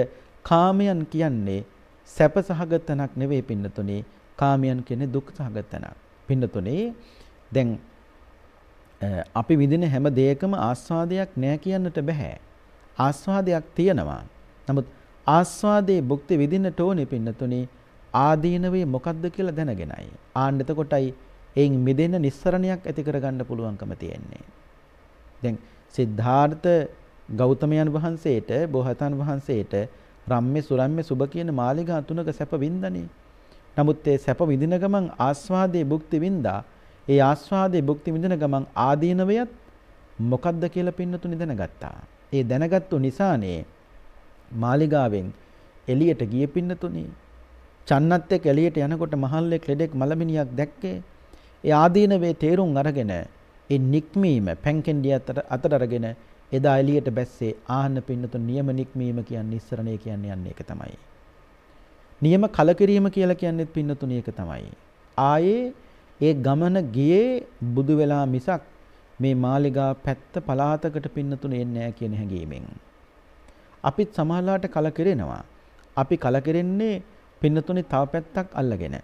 S2: කාමයන් කියන්නේ සැප සහගතනක් නෙවෙයි පින්නතුනේ. කාමයන් කියන්නේ දුක් සහගතනක්. පින්නතුනේ දැන් අපි විඳින හැම දෙයකම ආස්වාදයක් නෑ කියන්නට බෑ. ආස්වාදයක් තියෙනවා. නමුත් ආස්වාදයේ භුක්ති විඳින්නට ඕනේ පින්නතුනේ ආදීනවේ මොකද්ද කියලා දැනගෙනයි. ආන්න එතකොටයි එයින් මිදෙන්න නිස්සරණයක් ඇති කරගන්න පුළුවන්කම තියෙන්නේ. දැන් සිද්ධාර්ථ ගෞතමයන් වහන්සේට බෝසතාණන් වහන්සේට රම්ම්‍ය සුරම්ම්‍ය සුබ කියන මාලිගා තුනක සැප වින්දනේ. නමුත් ඒ සැප විඳින ගමන් ආස්වාදයේ භුක්ති විඳා ඒ ආස්වාදයේ භුක්ති විඳින ගමන් ආදීනවයත් මොකද්ද කියලා පින්නතුනි දැනගත්තා. ඒ දැනගත්තු නිසානේ මාලිගාවෙන් එළියට ගිය පින්නතුනි චන්නත් එක්ක එළියට යනකොට මහල්ලේ ක්ලෙඩෙක් මලමිනියක් දැක්කේ. ඒ ආදීනවේ තේරුම් අරගෙන ඒ නික්මීම පැන්කෙන්ඩිය අතට අරගෙන එදා එළියට බැස්සේ ආහන්න පින්නතුන් නියම නික්මීම කියන්නේ ඉස්සරණේ කියන්නේ යන්නේ ඒක තමයි. නියම කලකිරීම කියලා කියන්නේත් පින්නතුන් ඒක තමයි. ආයේ ඒ ගමන ගියේ බුදු වෙලා මිසක් මේ මාලිගා පැත්ත පලාතකට පින්නතුනේ එන්නේ නැහැ කියන හැඟීමෙන් අපිත් සමහරලාට කලකිරෙනවා අපි කලකිරෙන්නේ පින්නතුනේ තව පැත්තක් අල්ලගෙන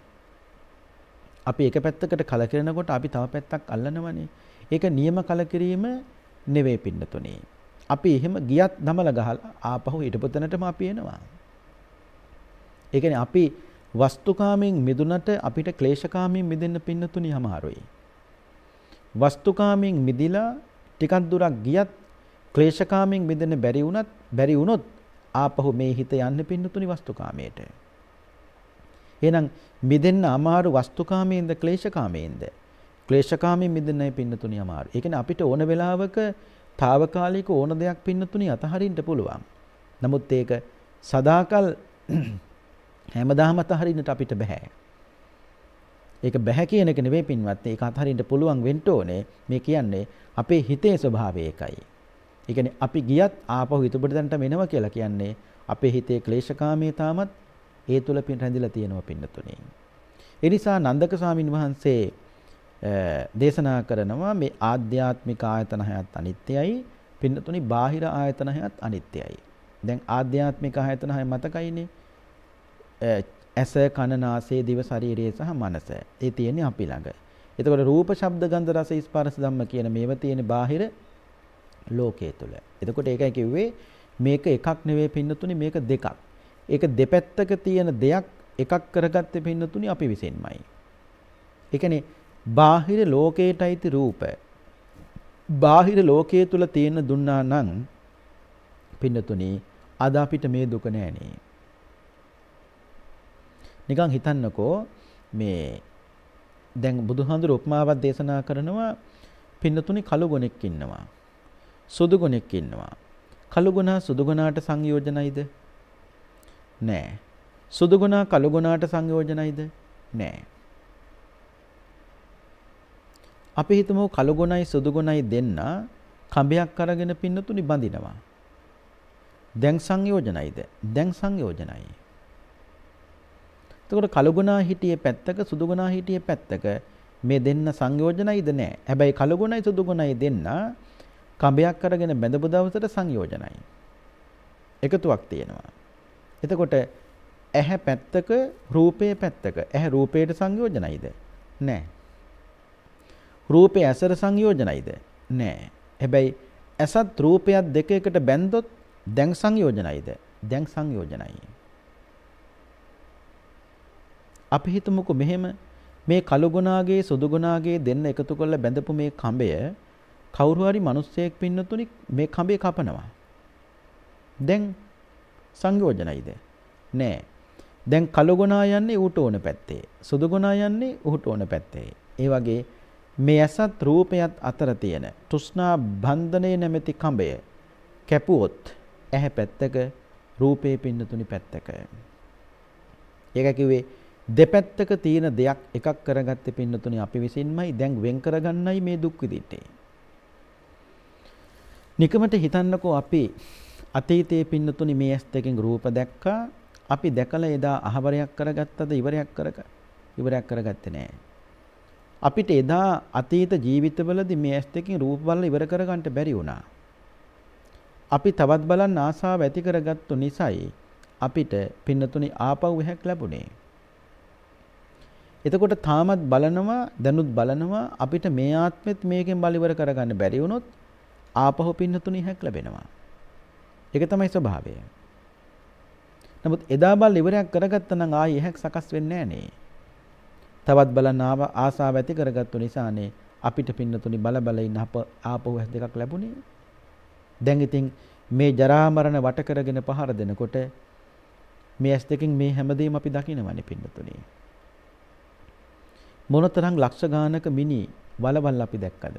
S2: අපි එක පැත්තකට කලකිරෙනකොට අපි තව පැත්තක් අල්ලනවනේ ඒක නියම කලකිරීම නෙවෙයි පින්නතුනේ. අපි එහෙම ගියත් නමල ගහලා ආපහු හිටපතනටම අපි එනවා. ඒ කියන්නේ අපි වස්තුකාමෙන් මිදුනට අපිට ක්ලේශකාමෙන් මිදෙන්න පින්නතුනේ අමාරුයි. වස්තුකාමෙන් මිදිලා ටිකක් දුරක් ගියත් ක්ලේශකාමෙන් මිදෙන්න බැරි වුණත් බැරි වුණොත් ආපහු මේ හිත යන්න පින්නතුනේ වස්තුකාමයට. එහෙනම් මිදෙන්න අමාරු වස්තුකාමයෙන්ද ක්ලේශකාමයෙන්ද? ක්ලේශකාමී මිදෙන්නයි පින්නතුනි අමාරු. ඒ කියන්නේ අපිට ඕන වෙලාවක తాවකාලික ඕන දෙයක් පින්නතුනි අතහරින්න පුළුවන්. නමුත් ඒක සදාකල් <clears throat> හැමදාම අතහරින්නට අපිට බෑ. ඒක බෑ කියන එක නෙවෙයි පින්වත්. ඒක අතහරින්න පුළුවන් වෙන්න ඕනේ. මේ කියන්නේ අපේ හිතේ ස්වභාවය එකයි. ඒ කියන්නේ අපි ගියත් ආපහු හිතබඩ දැනට මෙනවා කියලා කියන්නේ අපේ හිතේ ක්ලේශකාමී තාමත් ඒ තුල පින් රැඳිලා තියෙනවා පින්නතුනේ. ඒ නිසා නන්දක ස්වාමින් වහන්සේ දේශනා කරනවා මේ ආධ්‍යාත්මික ආයතන හයත් අනිත්‍යයි පින්නතුනි බාහිර ආයතන හයත් අනිත්‍යයි දැන් ආධ්‍යාත්මික ආයතන හය මතකයිනේ ඇස කන නාසය දිව ශරීරය සහ මනස ඒ තියෙන්නේ අපි ළඟ එතකොට රූප ශබ්ද ගන්ධ රස ස්පර්ශ ධම්ම කියන මේවා තියෙන බාහිර ලෝකයේ තුල එතකොට ඒකයි කිව්වේ මේක එකක් නෙවෙයි පින්නතුනි මේක දෙකක් ඒක දෙපැත්තක තියෙන දෙයක් එකක් කරගත්තේ පින්නතුනි අපි විසින්මයි ඒ කියන්නේ බාහිර ලෝකයට අයිති රූප බාහිර ලෝකයේ තුල තියෙන දුන්නා නම් පින්නතුනි අද අපිට මේ දුක නෑනේ නිකන් හිතන්නකෝ මේ දැන් බුදුහාඳුර උපමාවක් දේශනා කරනවා පින්නතුනි කළු ගොනෙක් ඉන්නවා සුදු ගොනෙක් ඉන්නවා කළු ගුණා සුදු ගුණාට සංයෝජනයිද නෑ සුදු ගුණා කළු ගුණාට සංයෝජනයිද නෑ අපි හිතමු කළුගුණයි සුදුගුණයි දෙන්න කඹයක් අරගෙන පින්නතුනි බඳිනවා. දැන් සංයෝජනයිද? දැන් සංයෝජනයි. එතකොට කළුගුණා හිටියේ පැත්තක සුදුගුණා හිටියේ පැත්තක මේ දෙන්න සංයෝජනයිද නැහැ. හැබැයි කළුගුණයි සුදුගුණයි දෙන්න කඹයක් අරගෙන බැඳපු දවසට සංයෝජනයි. එකතුවක් තියෙනවා. එතකොට ඇහැ පැත්තක රූපයේ පැත්තක ඇහැ රූපයට සංයෝජනයිද? නැහැ. රූපේ ඇසර සංයෝජනයිද? නෑ. හැබැයි ඇසත් රූපයත් දෙක එකට බැන්දොත් දැන් සංයෝජනයිද? දැන් සංයෝජනයි. අපි හිතමුකෝ මෙහෙම මේ කළුගුණාගේ සුදුගුණාගේ දෙන්න එකතු කරලා බැඳපු මේ කඹය කවුරු හරි මිනිස්සෙක් පින්නතුනි මේ කඹේ කපනවා. දැන් සංයෝජනයිද? නෑ. දැන් කළුගුණා යන්නේ ඌට ඕන පැත්තේ. සුදුගුණා යන්නේ ඌට ඕන පැත්තේ. ඒ වගේ මේ ඇසත් රූපයත් අතර තියෙන තෘෂ්ණා බන්ධනය නැමැති කඹය කැපුවොත් ඇහැ පැත්තක රූපේ පින්නතුනි පැත්තක. ඒක කිව්වේ දෙපැත්තක තියෙන දෙයක් එකක් කරගත්තේ පින්නතුනි අපි විසින්මයි දැන් වෙන් කරගන්නයි මේ දුක් විඳින්නේ. නිකමට හිතන්නකෝ අපි අතීතයේ පින්නතුනි මේ ඇස් දෙකෙන් රූප දැක්කා අපි දැකලා එදා අහවරයක් කරගත්තද ඉවරයක් කරක ඉවරයක් කරගත්තේ නැහැ අපිට එදා අතීත ජීවිතවලදී මේ ඇස් දෙකෙන් රූප බලලා ඉවර කරගන්න බැරි වුණා. අපි තවත් බලන්න ආසාව ඇති කරගත්තු නිසායි අපිට පින්නතුනි ආපහු එහෙක් ලැබුණේ. එතකොට තාමත් බලනවා දැනුත් බලනවා අපිට මේ ආත්මෙත් මේකෙන් බලිවර කරගන්න බැරි වුණොත් ආපහු පින්නතුනි එහෙක් ලැබෙනවා. ඒක තමයි ස්වභාවය. නමුත් එදා බල ඉවරයක් කරගත්තා නම් ආයෙ එහෙක් සකස් වෙන්නේ නැහැ නේ. තවත් බලන්න ආසාව ඇති කරගත්තු නිසානේ අපිට පින්නතුනි බල බල ඉන්න අප ආපහු හැස් දෙකක් ලැබුණේ. දැන් ඉතින් මේ ජරා මරණ වට කරගෙන පහර දෙනකොට මේ ඇස් දෙකෙන් මේ හැමදේම අපි දකිනවනේ පින්නතුනි. මොනතරම් ලක්ෂ ගානක මිනි වලවල් අපි දැක්කද?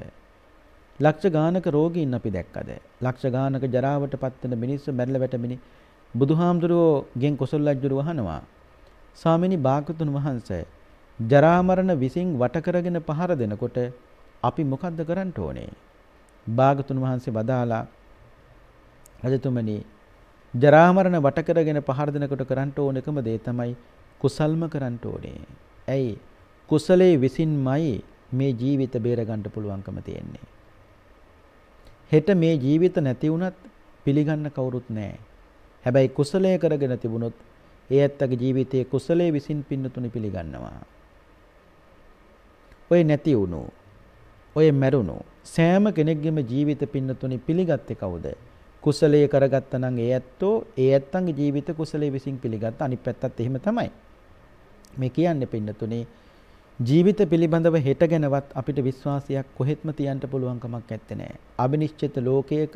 S2: ලක්ෂ ගානක රෝගීන් අපි දැක්කද? ලක්ෂ ගානක ජරාවට පත් වෙන මිනිස්සු මැරිලා වැටෙමිනි බුදුහාමුදුරුවෝ ගෙන් කොසල් ලජ්ජුරු වහනවා. ස්වාමිනී භාගතුන් වහන්සේ ජරා මරණ විසින් වට කරගෙන පහර දෙනකොට අපි මොකද්ද කරන්න ඕනේ? බාගතුන් වහන්සේ වදාලා රජතුමනි ජරා මරණ වට කරගෙන පහර දෙනකොට කරන්න ඕන එකම දේ තමයි කුසල්ම කරන්න ඕනේ. ඇයි? කුසලයේ විසින්මයි මේ ජීවිත බේරගන්න පුළුවන්කම තියෙන්නේ. හෙට මේ ජීවිත නැති වුණත් පිළිගන්න කවුරුත් නැහැ. හැබැයි කුසලයේ කරගෙන තිබුණොත් ඒ ඇත්තගේ ජීවිතයේ කුසලයේ විසින් පින්නතුනි පිළිගන්නවා. ඔය නැති වුණු ඔය මැරුණු සෑම කෙනෙක්ගේම ජීවිත පින්නතුනි පිළිගත්තේ කවුද? කුසලයේ කරගත්තා නම් ඒ ඇත්තෝ ඒ ඇත්තන්ගේ ජීවිත කුසලයේ විසින් පිළිගත්ත අනිත් පැත්තත් එහෙම තමයි. මේ කියන්නේ පින්නතුනි ජීවිත පිළිබඳව හෙට ගැනවත් අපිට විශ්වාසයක් කොහෙත්ම තියන්න පුළුවන් කමක් නැත්තේ නෑ. අබිනිශ්චිත ලෝකයක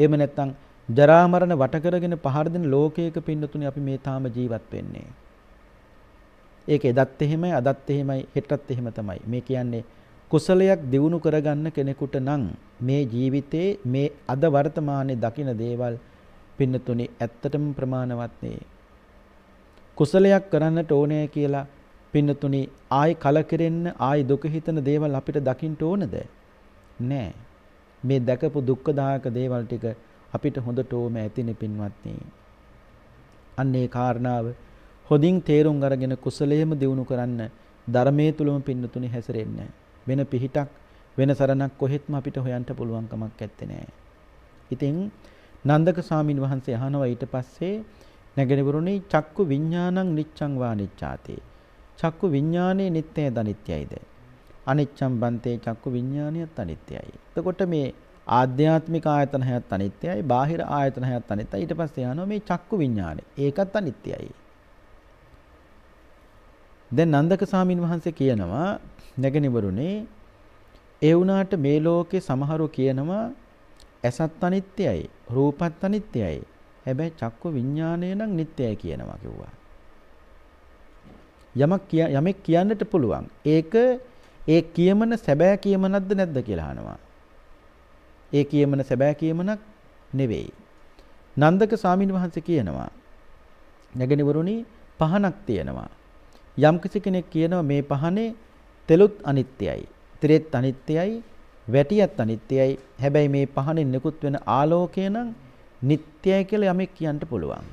S2: එහෙම නැත්නම් ජරා මරණ වට කරගෙන පහර දෙන ලෝකයක පින්නතුනි අපි මේ තාම ජීවත් වෙන්නේ. ඒක එදත් එහෙමයි අදත් එහෙමයි හෙටත් එහෙම තමයි. මේ කියන්නේ කුසලයක් දියුණු කරගන්න කෙනෙකුට නම් මේ ජීවිතේ මේ අද වර්තමානයේ දකින දේවල් පින්නතුනි ඇත්තටම ප්‍රමාණවත් නේ. කුසලයක් කරන්නට ඕනේ කියලා පින්නතුනි ආයි කලකිරෙන්න ආයි දුක හිතන දේවල් අපිට දකින්න ඕනද? නෑ. මේ දැකපු දුක්ඛදායක දේවල් ටික අපිට හොඳට ඕම ඇතිනේ පින්වත්නි. අන්න ඒ කාරණාව හොඳින් තේරුම් අරගෙන කුසලයේම දියුණු කරන්න ධර්මයේ තුලම පින්නතුනි හැසිරෙන්න. වෙන පිහිටක් වෙන සරණක් කොහෙත්ම අපිට හොයන්න පුළුවන් කමක් නැත්තේ. ඉතින් නන්දක ස්වාමින් වහන්සේ අහනවා ඊට පස්සේ නැගෙනවරුනි චක්කු විඥානං නිච්ඡං වානිච්ඡාතේ. චක්කු විඥානේ නිත්‍යය දනිත්‍යයිද? අනිච්ඡම් බන්තේ චක්කු විඥානියත් අනිත්‍යයි. එතකොට මේ ආධ්‍යාත්මික ආයතන හයත් අනිත්‍යයි, බාහිර ආයතන හයත් අනිත්‍යයි. ඊට පස්සේ යනවා මේ චක්කු විඥානේ. ඒකත් අනිත්‍යයි. දැන් නන්දක සාමින් වහන්සේ කියනවා නැගිනිවරුනේ ඒ වුණාට මේ ලෝකේ සමහරු කියනවා ඇසත් අනිත්‍යයි රූපත් අනිත්‍යයි හැබැයි චක්ක විඥානය නම් නිට්ටයයි කියනවා කිව්වා යමක් යමෙක් කියන්නට පුළුවන් ඒක ඒ කියමන සැබෑ කියමනක්ද නැද්ද කියලා අහනවා. ඒ කියමන සැබෑ කියමනක් නෙවෙයි. නන්දක ස්වාමීන් වහන්සේ කියනවා. නැගෙනවරුනි පහනක් තියෙනවා. යම්කිසි කෙනෙක් කියනවා මේ පහනේ තෙලුත් අනිත්‍යයි, තිරෙත් අනිත්‍යයි, වැටියත් අනිත්‍යයි. හැබැයි මේ පහනේ නිකුත් වෙන ආලෝකය නම් නිට්ටයයි කියලා යමෙක් කියන්න පුළුවන්.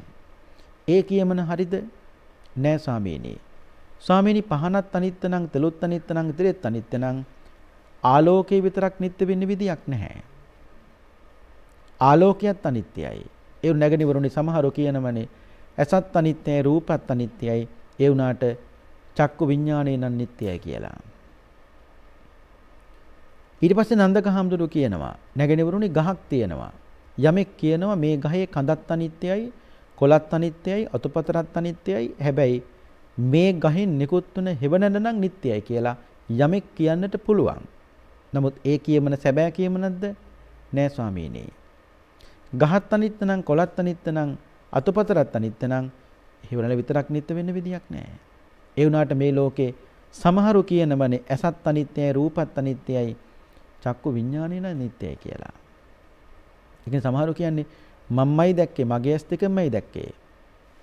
S2: ඒ කියමන හරිද? නෑ ස්වාමීනි. ස්වාමීනි පහනත් අනිත්‍ය නම් තෙලුත් අනිත්‍ය නම් ඉතිරෙත් අනිත්‍ය නම් ආලෝකේ විතරක් නිට්ටය වෙන්න විදියක් නැහැ. ආලෝකයත් අනිත්‍යයි. ඒ නැගණිවරුනි සමහරෝ කියනවනේ ඇසත් අනිත්‍යයි රූපත් අනිත්‍යයි. ඒ වුණාට චක්කු විඥානය නම් නිට්ටයයි කියලා. ඊට පස්සේ නන්දකහම්දුරු කියනවා නැගෙනවරුනි ගහක් තියෙනවා. යමෙක් කියනවා මේ ගහේ කඳත් අනිත්‍යයි, කොළත් අනිත්‍යයි, අතුපතරත් අනිත්‍යයි. හැබැයි මේ ගහෙන් නිකුත් වන හෙවණන නම් නිට්ටයයි කියලා යමෙක් කියන්නට පුළුවන්. නමුත් ඒ කියමන සැබෑ කියමනක්ද? නෑ ස්වාමීනි. ගහත් අනිත්‍ය නම් කොළත් අනිත්‍ය නම් අතුපතරත් අනිත්‍ය නම් හෙවණල විතරක් නිට්ට වෙන්න විදියක් නෑ. ඒ වුණාට මේ ලෝකේ සමහරු කියනමනේ ඇසත් අනිත්‍යයි රූපත් අනිත්‍යයි චක්කු විඥානය අනිත්‍යයි කියලා. ඉතින් සමහරු කියන්නේ මම්මයි දැක්කේ මගේ ඇස් දෙකමයි දැක්කේ.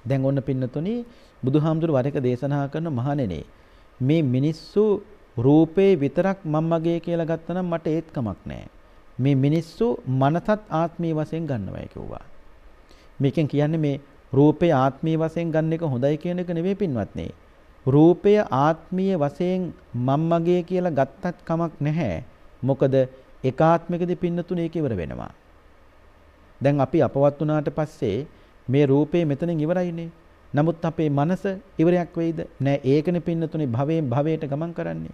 S2: දැන් ඔන්න පින්නතුනි බුදුහාමුදුර වරක දේශනා කරන මහණෙනි මේ මිනිස්සු රූපේ විතරක් මම්මගේ කියලා ගත්තනම් මට ඒත් කමක් නැහැ. මේ මිනිස්සු මනසත් ආත්මීය වශයෙන් ගන්නවයි කිව්වා. මේකෙන් කියන්නේ මේ රූපේ ආත්මීය වශයෙන් ගන්න එක හොඳයි කියන එක නෙවෙයි පින්වත්නේ. රූපය ආත්මීය වශයෙන් මම මගේ කියලා ගත්තත් කමක් නැහැ. මොකද ඒකාත්මිකදී පින්නතුනේ ඒක ඉවර වෙනවා. දැන් අපි අපවත් වුණාට පස්සේ මේ රූපේ මෙතනින් ඉවරයිනේ. නමුත් අපේ මනස ඉවරයක් වෙයිද? නෑ ඒකනේ පින්නතුනේ භවයෙන් භවයට ගමන් කරන්නේ.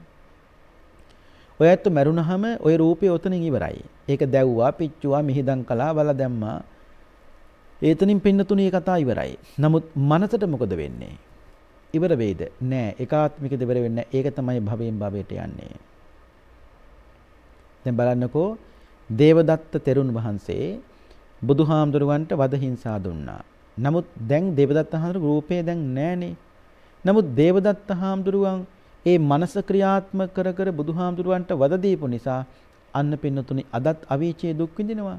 S2: ඔය ඇත්ත මැරුණාම ওই රූපේ ඔතනින් ඉවරයි. ඒක දැව්වා, පිච්චුවා, මිහිදන් කළා, වල දැම්මා. ඒතනින් පින්නතුනේ කතා ඉවරයි. නමුත් මනසට මොකද වෙන්නේ? ඉවර වෙයිද? නෑ. ඒකාත්මිකද ඉවර වෙන්නේ ඒක තමයි භවයෙන් භවයට යන්නේ. දැන් බලන්නකෝ දේවදත්ත තෙරුන් වහන්සේ බුදුහාමුදුරුවන්ට වද හිංසා දුන්නා. නමුත් දැන් දේවදත්ත හාමුදුරුවෝ රූපේ දැන් නෑනේ. නමුත් දේවදත්ත හාමුදුරුවන් ඒ මනස ක්‍රියාත්මක කර කර බුදුහාමුදුරුවන්ට වද දීපු නිසා අන්න පින්නතුනි අදත් අවීචයේ දුක් විඳිනවා.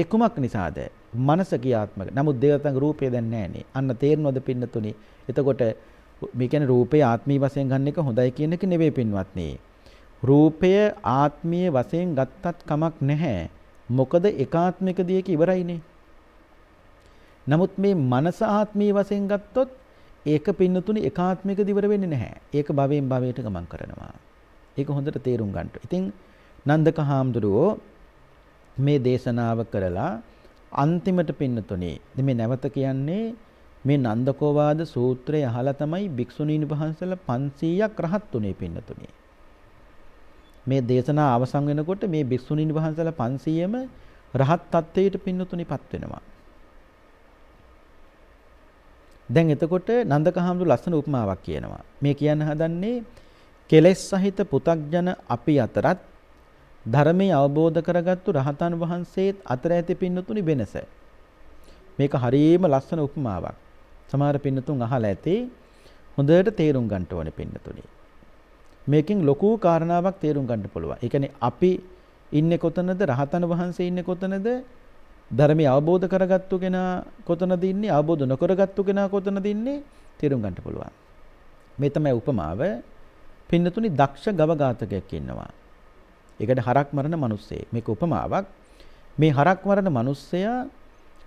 S2: ඒ කුමක් නිසාද? මනස කියාත්මක. නමුත් දේවතාවගේ රූපය දැන් නැහැනේ. අන්න තේරෙනවද පින්නතුනි? එතකොට මේ කියන්නේ රූපය ආත්මීය වශයෙන් ගන්න එක හොඳයි කියන එක නෙවෙයි පින්වත්නි. රූපය ආත්මීය වශයෙන් ගත්තත් කමක් නැහැ. මොකද ඒකාත්මික දියක ඉවරයිනේ. නමුත් මේ මනස ආත්මීය වශයෙන් ගත්තොත් ඒක පින්නතුනි ඒකාත්මික දිවර වෙන්නේ නැහැ. ඒක භවයෙන් භවයට ගමන් කරනවා. ඒක හොඳට තේරුම් ගන්න. ඉතින් නන්දක හාමුදුරුවෝ මේ දේශනාව කරලා අන්තිමට පින්නතුනේ මේ නැවත කියන්නේ මේ නන්දකෝවාද සූත්‍රය අහලා තමයි භික්ෂුණීන් වහන්සේලා 500ක් රහත් උනේ පින්නතුනේ මේ දේශනා අවසන් වෙනකොට මේ භික්ෂුණීන් වහන්සේලා 500ම රහත් තත්ත්වයට පින්නතුනේපත් වෙනවා දැන් එතකොට නන්දකහඳු ලස්සන උපමාවක් කියනවා මේ කියන්න හදන්නේ කෙලෙස් සහිත පු탁ජන අපි අතරත් ධර්මයේ අවබෝධ කරගත්තු රහතන් වහන්සේත් අතර ඇති පින්නතුනි වෙනස. මේක හරියම ලස්සන උපමාවක්. සමහර පින්නතුන් අහලා ඇති හොඳට තේරුම් ගන්න ඕනේ පින්නතුනි. මේකෙන් ලොකු කාරණාවක් තේරුම් ගන්න පුළුවන්. ඒ කියන්නේ අපි ඉන්නේ කොතනද? රහතන් වහන්සේ ඉන්නේ කොතනද? ධර්මයේ අවබෝධ කරගත්තු කෙනා කොතනද ඉන්නේ? අවබෝධ නොකරගත්තු කෙනා කොතනද ඉන්නේ? තේරුම් ගන්න පුළුවන්. මේ තමයි උපමාව. පින්නතුනි දක්ෂ ගවඝාතකයෙක් ඉන්නවා. ඒකට හරක් මරණ මිනිස්සේ. මේක උපමාවක්. මේ හරක් මරණ මිනිස්සයා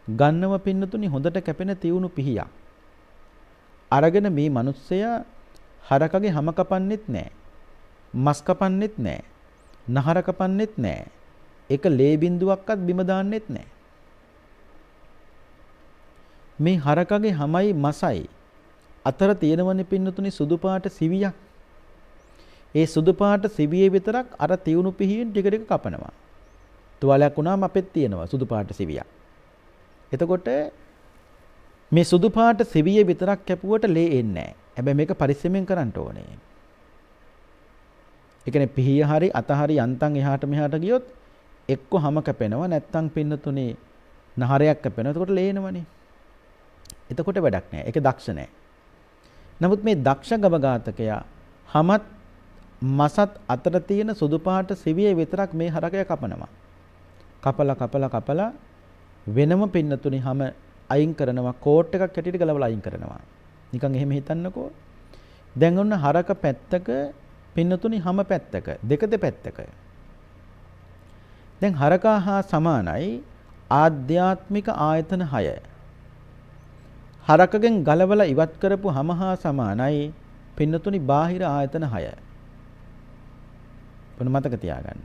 S2: ගන්නව පින්නතුනි හොඳට කැපෙන තියුණු පිහියක්. අරගෙන මේ මිනිස්සයා හරකගේ හැම කපන්නෙත් නෑ. මස් කපන්නෙත් නෑ. නහර කපන්නෙත් නෑ. ඒක ලේ බින්දුවක්වත් බිම දාන්නෙත් නෑ. මේ හරකගේ හැමයි මසයි අතර තියෙනවනේ පින්නතුනි සුදු පාට සිවියක්. ඒ සුදු පාට සිවියේ විතරක් අර තියුණු පිහියෙන් ටික ටික කපනවා. තුවාලයක් වුණාම අපෙත් තියෙනවා සුදු පාට සිවියක්. එතකොට මේ සුදු පාට සිවියේ විතරක් කැපුවට ලේ එන්නේ නැහැ. හැබැයි මේක පරිස්සමෙන් කරන්න ඕනේ. ඒ කියන්නේ පිහිය හරි අත හරි යන්තම් එහාට මෙහාට ගියොත් එක්ක හැම කැපෙනවා නැත්තම් පින්න තුනේ නහරයක් කැපෙනවා. එතකොට ලේ එනවනේ. එතකොට වැඩක් නැහැ. ඒක දක්ෂ නැහැ. නමුත් මේ දක්ෂ ගව ඝාතකයා හැමත් මසත් අතර තියෙන සුදු පාට සිවිය විතරක් මේ හරකය කපනවා. කපලා කපලා කපලා වෙනම පින්නතුනි හැම අයින් කරනවා කෝට් එකක් හැටියට ගලවලා අයින් කරනවා. නිකන් එහෙම හිතන්නකෝ. දැන් ඔන්න හරක පැත්තක පින්නතුනි හැම පැත්තක දෙක දෙපැත්තක. දැන් හරකා හා සමානයි ආධ්‍යාත්මික ආයතන 6. හරකගෙන් ගලවලා ඉවත් කරපු හැම හා සමානයි පින්නතුනි බාහිර ආයතන 6. පොන මතක තියාගන්න.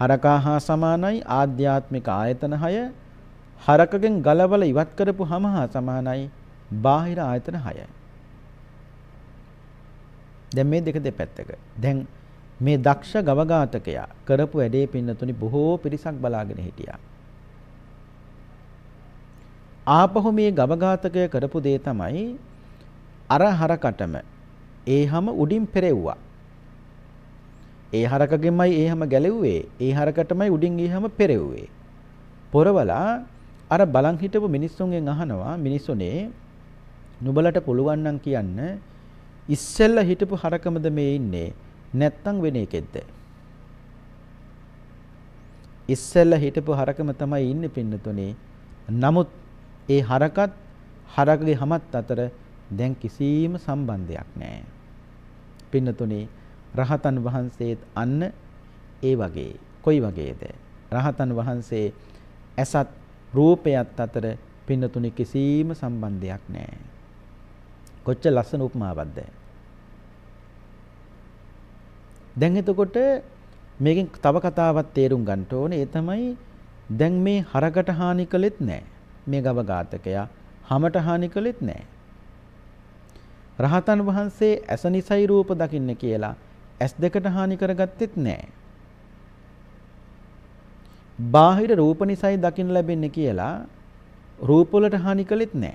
S2: හරකා හා සමානයි ආධ්‍යාත්මික ආයතන 6 හරකගෙන් ගලවල ඉවත් කරපුවම හා සමානයි බාහිර ආයතන 6යි. දැන් මේ දෙක දෙපැත්තක. දැන් මේ දක්ෂ ගවඝාතකයා කරපු වැඩේ පින්නතුනි බොහෝ පිරිසක් බලාගෙන හිටියා. ආපහු මේ ගවඝාතකය කරපු දේ තමයි අර හරකටම ඒහම උඩින් පෙරෙව්වා. ඒ හරකගෙමයි ඒ හැම ගැලෙව්වේ. ඒ හරකටමයි උඩින් ඒ හැම පෙරෙව්වේ. පොරවලා අර බලන් හිටපු මිනිස්සුන්ගෙන් අහනවා මිනිස්සුනේ නුඹලට පුළුවන් නම් කියන්න ඉස්සෙල්ලා හිටපු හරකමද මේ ඉන්නේ නැත්තම් වෙන එකෙක්ද ඉස්සෙල්ලා හිටපු හරකම තමයි ඉන්නේ පින්නතුනේ නමුත් ඒ හරකත් හරකගේ හැමත් අතර දැන් කිසිම සම්බන්ධයක් නැහැ පින්නතුනේ රහතන් වහන්සේත් අන්න ඒ වගේ. කොයි වගේද? රහතන් වහන්සේ ඇසත් රූපයත් අතර පින්නතුනි කිසිම සම්බන්ධයක් නැහැ. කොච්චර ලස්සන උපමාවක්ද? දැන් එතකොට මේකෙන් තව කතාවක් තේරුම් ගන්න ඕනේ. ඒ තමයි දැන් මේ හරකට හානි කළෙත් නැහැ. මේ ගව ඝාතකයා හැමට හානි කළෙත් නැහැ. රහතන් වහන්සේ ඇස නිසයි රූප දකින්න කියලා ඇස් දෙකට හානි කරගත්තෙත් නෑ. බාහිර රූප නිසායි දකින්න ලැබෙන්නේ කියලා රූප වලට හානි කළෙත් නෑ.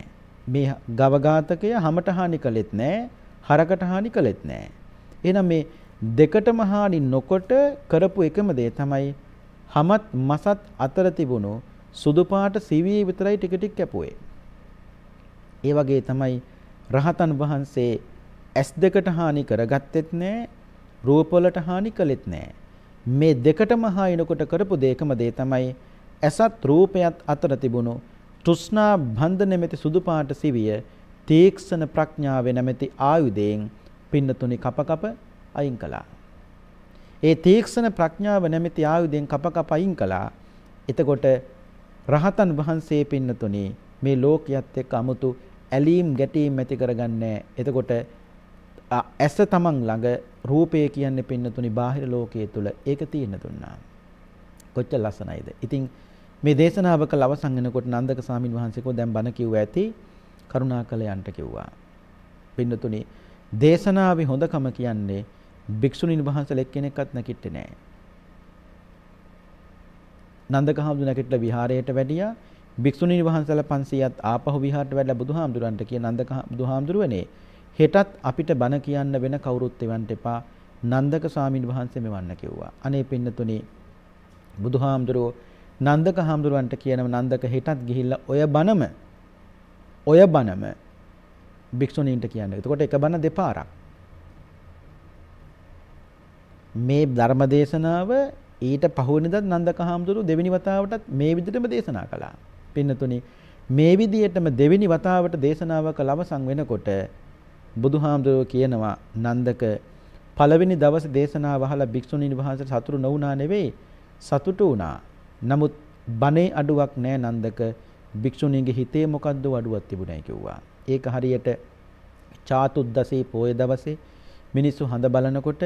S2: මේ ගවඝාතකය හැමත හානි කළෙත් නෑ, හරකට හානි කළෙත් නෑ. එහෙනම් මේ දෙකටම හානි නොකොට කරපු එකම දේ තමයි හමත් මසත් අතර තිබුණු සුදු පාට සිවිය විතරයි ටික ටික කැපුවේ. ඒ වගේ තමයි රහතන් වහන්සේ S2ට හානි කරගත්තෙත් නෑ රූපවලට හානි කළෙත් නැහැ. මේ දෙකටම හායනකොට කරපු දෙකම දේ තමයි ඇසත් රූපයත් අතර තිබුණු තෘෂ්ණා බන්ධ නැමැති සුදු පාට සිවිය තීක්ෂණ ප්‍රඥාවේ නැමැති ආයුධයෙන් පින්නතුනි කප කප අයින් කළා. ඒ තීක්ෂණ ප්‍රඥාව නැමැති ආයුධයෙන් කප කප අයින් කළා. එතකොට රහතන් වහන්සේ පින්නතුනි මේ ලෝකයේත් එක්ක 아무තු ඇලීම් ගැටීම් ඇති කරගන්නේ. එතකොට ඇස තමන් ළඟ රූපය කියන්නේ පින්නතුනි බාහිර ලෝකයේ තුල ඒක තියෙන දුන්නා. කොච්චර ලස්සනයිද. ඉතින් මේ දේශනාව කළ අවසන් වෙනකොට නන්දක සාමින් වහන්සේ කෝ දැන් බණ කිව්ව ඇති කරුණාකල යන්ට කිව්වා. පින්නතුනි දේශනාවේ හොඳකම කියන්නේ භික්ෂුණීන් වහන්සේලා එක්කෙනෙක්වත් නැකිට්ටේ නෑ. නන්දකහඳු නැකිටලා විහාරයට වැඩියා භික්ෂුණීන් වහන්සේලා 500ත් ආපහු විහාරට වැඩලා බුදුහාමුදුරන්ට කියන නන්දකහ බුදුහාමුදුරුවනේ හෙටත් අපිට බණ කියන්න වෙන කවුරුත් එවන්න එපා. නන්දක ස්වාමීන් වහන්සේ මෙවන්න කිව්වා. අනේ පින්නතුනි බුදුහාමුදුරෝ නන්දක හාමුදුරුවන්ට කියනව නන්දක හෙටත් ගිහිල්ලා ඔය බණම ඔය බණම භික්ෂුණීන්ට කියන්න. එතකොට එක බණ දෙපාරක්. මේ ධර්මදේශනාව ඊට පහුවෙනිදත් නන්දක හාමුදුරුව දෙවෙනි වතාවටත් මේ විදිහටම දේශනා කළා. පින්නතුනි මේ විදිහටම දෙවෙනි වතාවට දේශනාවක ලවසන් වෙනකොට බුදුහාමුදුරුව කියනවා නන්දක පළවෙනි දවසේ දේශනාව අහලා භික්ෂුණීන් වහන්සේ සතුටු නොවුනා නෙවෙයි සතුටු වුණා. නමුත් බණේ අඩුවක් නෑ නන්දක භික්ෂුණීන්ගේ හිතේ මොකද්ද අඩුවක් තිබුණයි කිව්වා. ඒක හරියට චාතුද්දසේ පොය දවසේ මිනිස්සු හඳ බලනකොට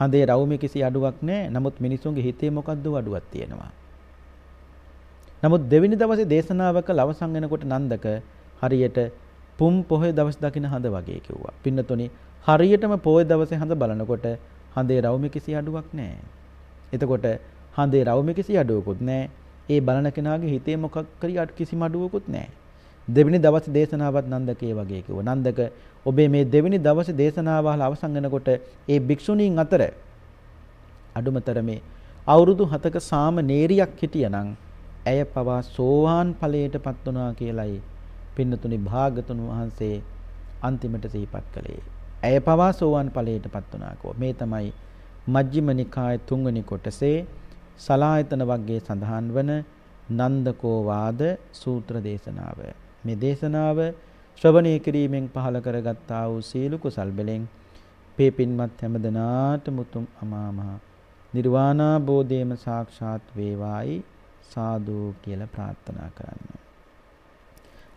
S2: හඳේ රවුමේ කිසි අඩුවක් නෑ. නමුත් මිනිසුන්ගේ හිතේ මොකද්ද අඩුවක් තියෙනවා. නමුත් දෙවෙනි දවසේ දේශනාවක ලවසන් වෙනකොට නන්දක හරියට පුම් පොහේ දවස් දකින හඳ වගේ කිව්වා. පින්නතුනි හරියටම පොයේ දවසේ හඳ බලනකොට හඳේ රවුම කිසි අඩුවක් නැහැ. එතකොට හඳේ රවුම කිසි අඩුවකුත් නැහැ. ඒ බලන කෙනාගේ හිතේ මොකක් කරි කිසිම අඩුවකුත් නැහැ. දෙවෙනි දවසේ දේශනාවත් නන්දකේ වගේ කිව්වා. නන්දක ඔබේ මේ දෙවෙනි දවසේ දේශනාව අහලා අවසන් වෙනකොට ඒ භික්ෂුණීන් අතර අඩුමතරමේ අවුරුදු 7ක සාම නේරියක් හිටියනම් ඇය පවා සෝවාන් ඵලයට පත් වුණා කියලයි පින්නතුනි භාගතුන් වහන්සේ අන්තිමට සිහිපත් කළේ. ඇය පවා සෝවාන් ඵලයටපත් වුණා කෝ. මේ තමයි මජ්ක්‍ධිම නිකාය තුන්වෙනි කොටසේ සලායතන වර්ගයේ සඳහන් වන නන්දකෝ වාද සූත්‍ර දේශනාව. මේ දේශනාව ශ්‍රවණය කිරීමෙන් පහළ කරගත්තා වූ සීල කුසල් බලෙන් මේ පින්වත් හැමදනාට මුතුම් අමාමහා නිර්වාණාබෝධයම සාක්ෂාත් වේවායි සාදු කියලා ප්‍රාර්ථනා කරන්නේ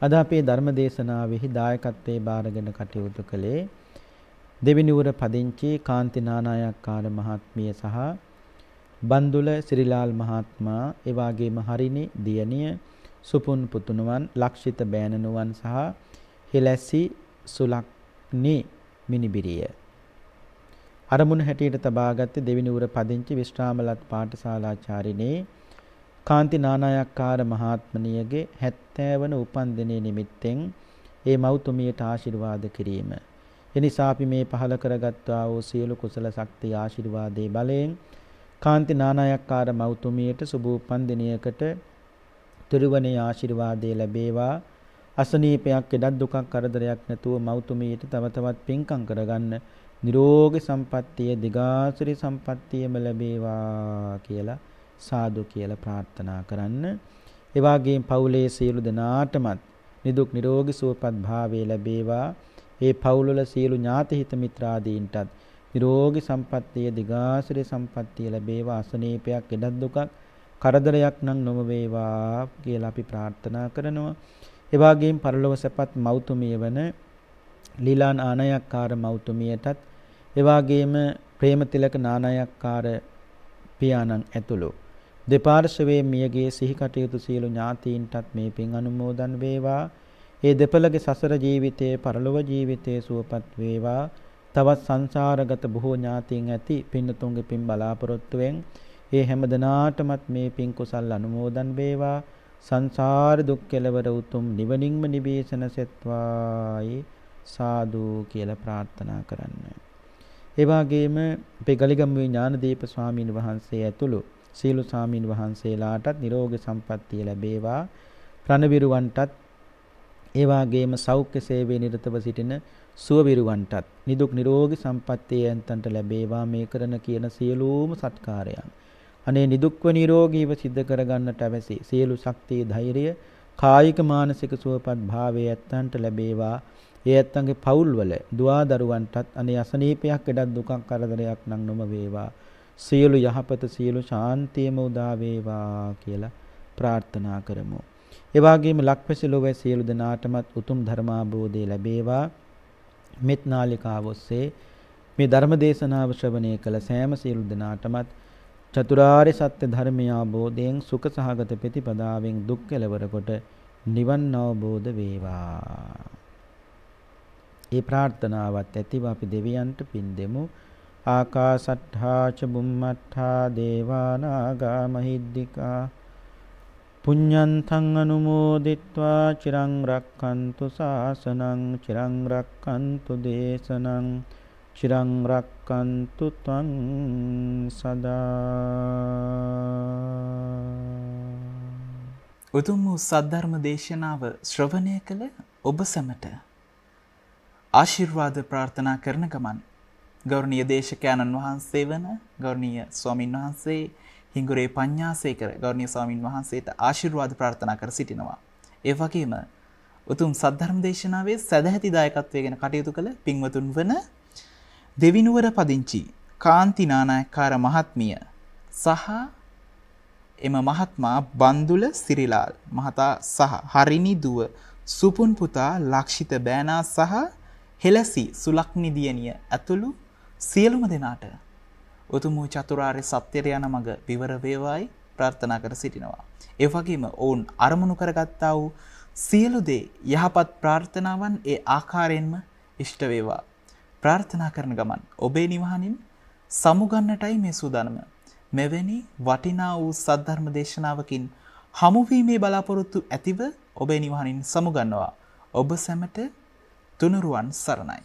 S2: අද අපේ ධර්ම දේශනාවෙහි දායකත්වයේ බාරගෙන කටයුතු කළේ දෙවිනිවර පදිංචි කාන්ති නානායක්කාර මහත්මිය සහ බන්දුල සිරිලාල් මහත්මයා එවාගේම හරිනි දියණිය සුපුන් පුතුණුවන් ලක්ෂිත බෑනනුවන් සහ හෙලැසි සුලක්නි මිනිබිරිය අරමුණ හැටියට තබාගත්තේ දෙවිනිවර පදිංචි විශ්‍රාමලත් පාඨශාලාචාරිණී කාන්ති නානායක්කාර මහාත්මනියගේ 70 වන උපන්දිනයේ නිමිත්තෙන් ඒ මෞතුමියට ආශිර්වාද කිරීම. එනිසා අපි මේ පහල කරගත්වා වූ සියලු කුසල ශක්තිය ආශිර්වාදයේ බලයෙන් කාන්ති නානායක්කාර මෞතුමියට සුබ උපන්දිනයකට තුරුවනේ ආශිර්වාදය ලැබේවා. අසනීපයක් එඩක් දුකක් කරදරයක් නැතුව මෞතුමියට තව තවත් පින්කම් කරගන්න නිරෝගී සම්පත්තිය දිගාසිරි සම්පත්තියම ලැබේවා කියලා සාදු කියලා ප්‍රාර්ථනා කරන්න. ඒ වගේම පවුලේ සියලු දෙනාටමත් නිදුක් නිරෝගී සුවපත් භාවය ලැබේවා. ඒ පවුලවල සියලු ඥාති හිත මිත්‍රාදීන්ටත් නිරෝගී සම්පන්නිය දිගාසිරේ සම්පන්නිය ලැබේවා. අසනීපයක්, ඉඩක් දුකක්, කරදරයක් නම් නොම වේවා කියලා අපි ප්‍රාර්ථනා කරනවා. ඒ වගේම පරලොව සැපත් මෞතුමිය වන ලීලාන් ආනයක්කාර මෞතුමියටත් ඒ වගේම ප්‍රේමතිලක නානයක්කාර පියාණන් ඇතුළු දෙපාර්ශවයේ මියගේ සිහි කටයුතු සියලු ඥාතීන්ටත් මේ පින් අනුමෝදන් වේවා. ඒ දෙපළගේ සසර ජීවිතයේ පරලොව ජීවිතයේ සුවපත් වේවා. තවත් සංසාරගත බොහෝ ඥාතීන් ඇති පින්නතුන්ගේ පින් බලාපොරොත්තුවෙන් ඒ හැම දිනාටමත් මේ පින් කුසල් අනුමෝදන් වේවා. සංසාර දුක් කෙලවර උතුම් නිවනින්ම නිවේසන සෙත්වායි සාදු කියලා ප්‍රාර්ථනා කරන්න. ඒ වගේම පෙගලිගම්මුවේ ඥානදීප ස්වාමීන් වහන්සේ ඇතුළු සීල සාමීන් වහන්සේලාටත් නිරෝගී සම්පන්නිය ලැබේවා ප්‍රණවිරුවන්ටත් ඒ වාගේම සෞඛ්‍ය සේවයේ නිරතව සිටින සුවවිරුවන්ටත් නිදුක් නිරෝගී සම්පන්නිය යන්තන්ට ලැබේවා මේ කරන කියන සියලුම සත්කාරයන් අනේ නිදුක්ව නිරෝගීව සිද්ධ කරගන්නට අවැසි සියලු ශක්තිය ධෛර්යය කායික මානසික සුවපත් භාවය ඇත්තන්ට ලැබේවා ඒ ඇත්තන්ගේ පවුල්වල දුවා දරුවන්ටත් අනේ අසනීපයක් එඩක් දුකක් කරදරයක් නම් නොම වේවා සියලු යහපත සියලු ශාන්තියම උදා වේවා කියලා ප්‍රාර්ථනා කරමු. ඒ වගේම ලක්වැසි ලොවේ සියලු දෙනාටමත් උතුම් ධර්මාභෝධය ලැබේවා. මෙත් නාලිකාව ඔස්සේ මේ ධර්ම දේශනාව ශ්‍රවණය කළ සෑම සියලු දෙනාටමත් චතුරාර්ය සත්‍ය ධර්මය අවබෝධයෙන් සුඛ සහගත ප්‍රතිපදාවෙන් දුක් කෙලවර කොට නිවන් අවබෝධ වේවා. ඒ ප්‍රාර්ථනාවත් ඇතිව අපි දෙවියන්ට පින් දෙමු. ආකාසට්ඨා ච බුම්මට්ඨා
S1: දේවානාගා මහිද්దికා පුඤ්ඤන්තං අනුමෝදිත්වා චිරං රක්칸තු සාසනං චිරං රක්칸තු දේශනං චිරං රක්칸තු ත්වං සදා
S3: උතුම් වූ සද්ධර්ම දේශනාව ශ්‍රවණය කළ ඔබ සැමට ආශිර්වාද ප්‍රාර්ථනා කරන ගමන් ගෞරවනීය දේශකයන්න් වහන්සේ වන ගෞරවනීය ස්වාමින් වහන්සේ හිඟුරේ පඤ්ඤාසේකර ගෞරවනීය ස්වාමින් වහන්සේට ආශිර්වාද ප්‍රාර්ථනා කර සිටිනවා. ඒ වගේම උතුම් සද්ධර්ම දේශනාවේ සදැහැති දායකත්වය ගැන කටයුතු කළ පින්වතුන් වන දෙවිනුවර පදිංචි කාන්ති නානායක්කාර මහත්මිය සහ එම මහත්මා බන්දුල සිරිලාල් මහතා සහ හරිනි දුව සුපුන් පුතා ලක්ෂිත බෑනා සහ හෙලසි සුලක්නිදියනිය ඇතුළු සියලුම දෙනාට උතුම් වූ චතුරාර්ය සත්‍යයට යන මඟ විවර වේවායි ප්‍රාර්ථනා කර සිටිනවා. ඒ වගේම ඔවුන් අරමුණු කරගත්තා වූ සියලු දේ යහපත් ප්‍රාර්ථනාවන් ඒ ආකාරයෙන්ම ඉෂ්ට වේවා. ප්‍රාර්ථනා කරන ගමන් ඔබේ නිවහනින් සමුගන්නටයි මේ සූදානම. මෙවැනි වටිනා වූ සද්ධර්ම දේශනාවකින් හමුවීමේ බලාපොරොත්තු ඇතිව ඔබේ නිවහනින් සමුගන්නවා. ඔබ සැමට තුනුරුවන් සරණයි.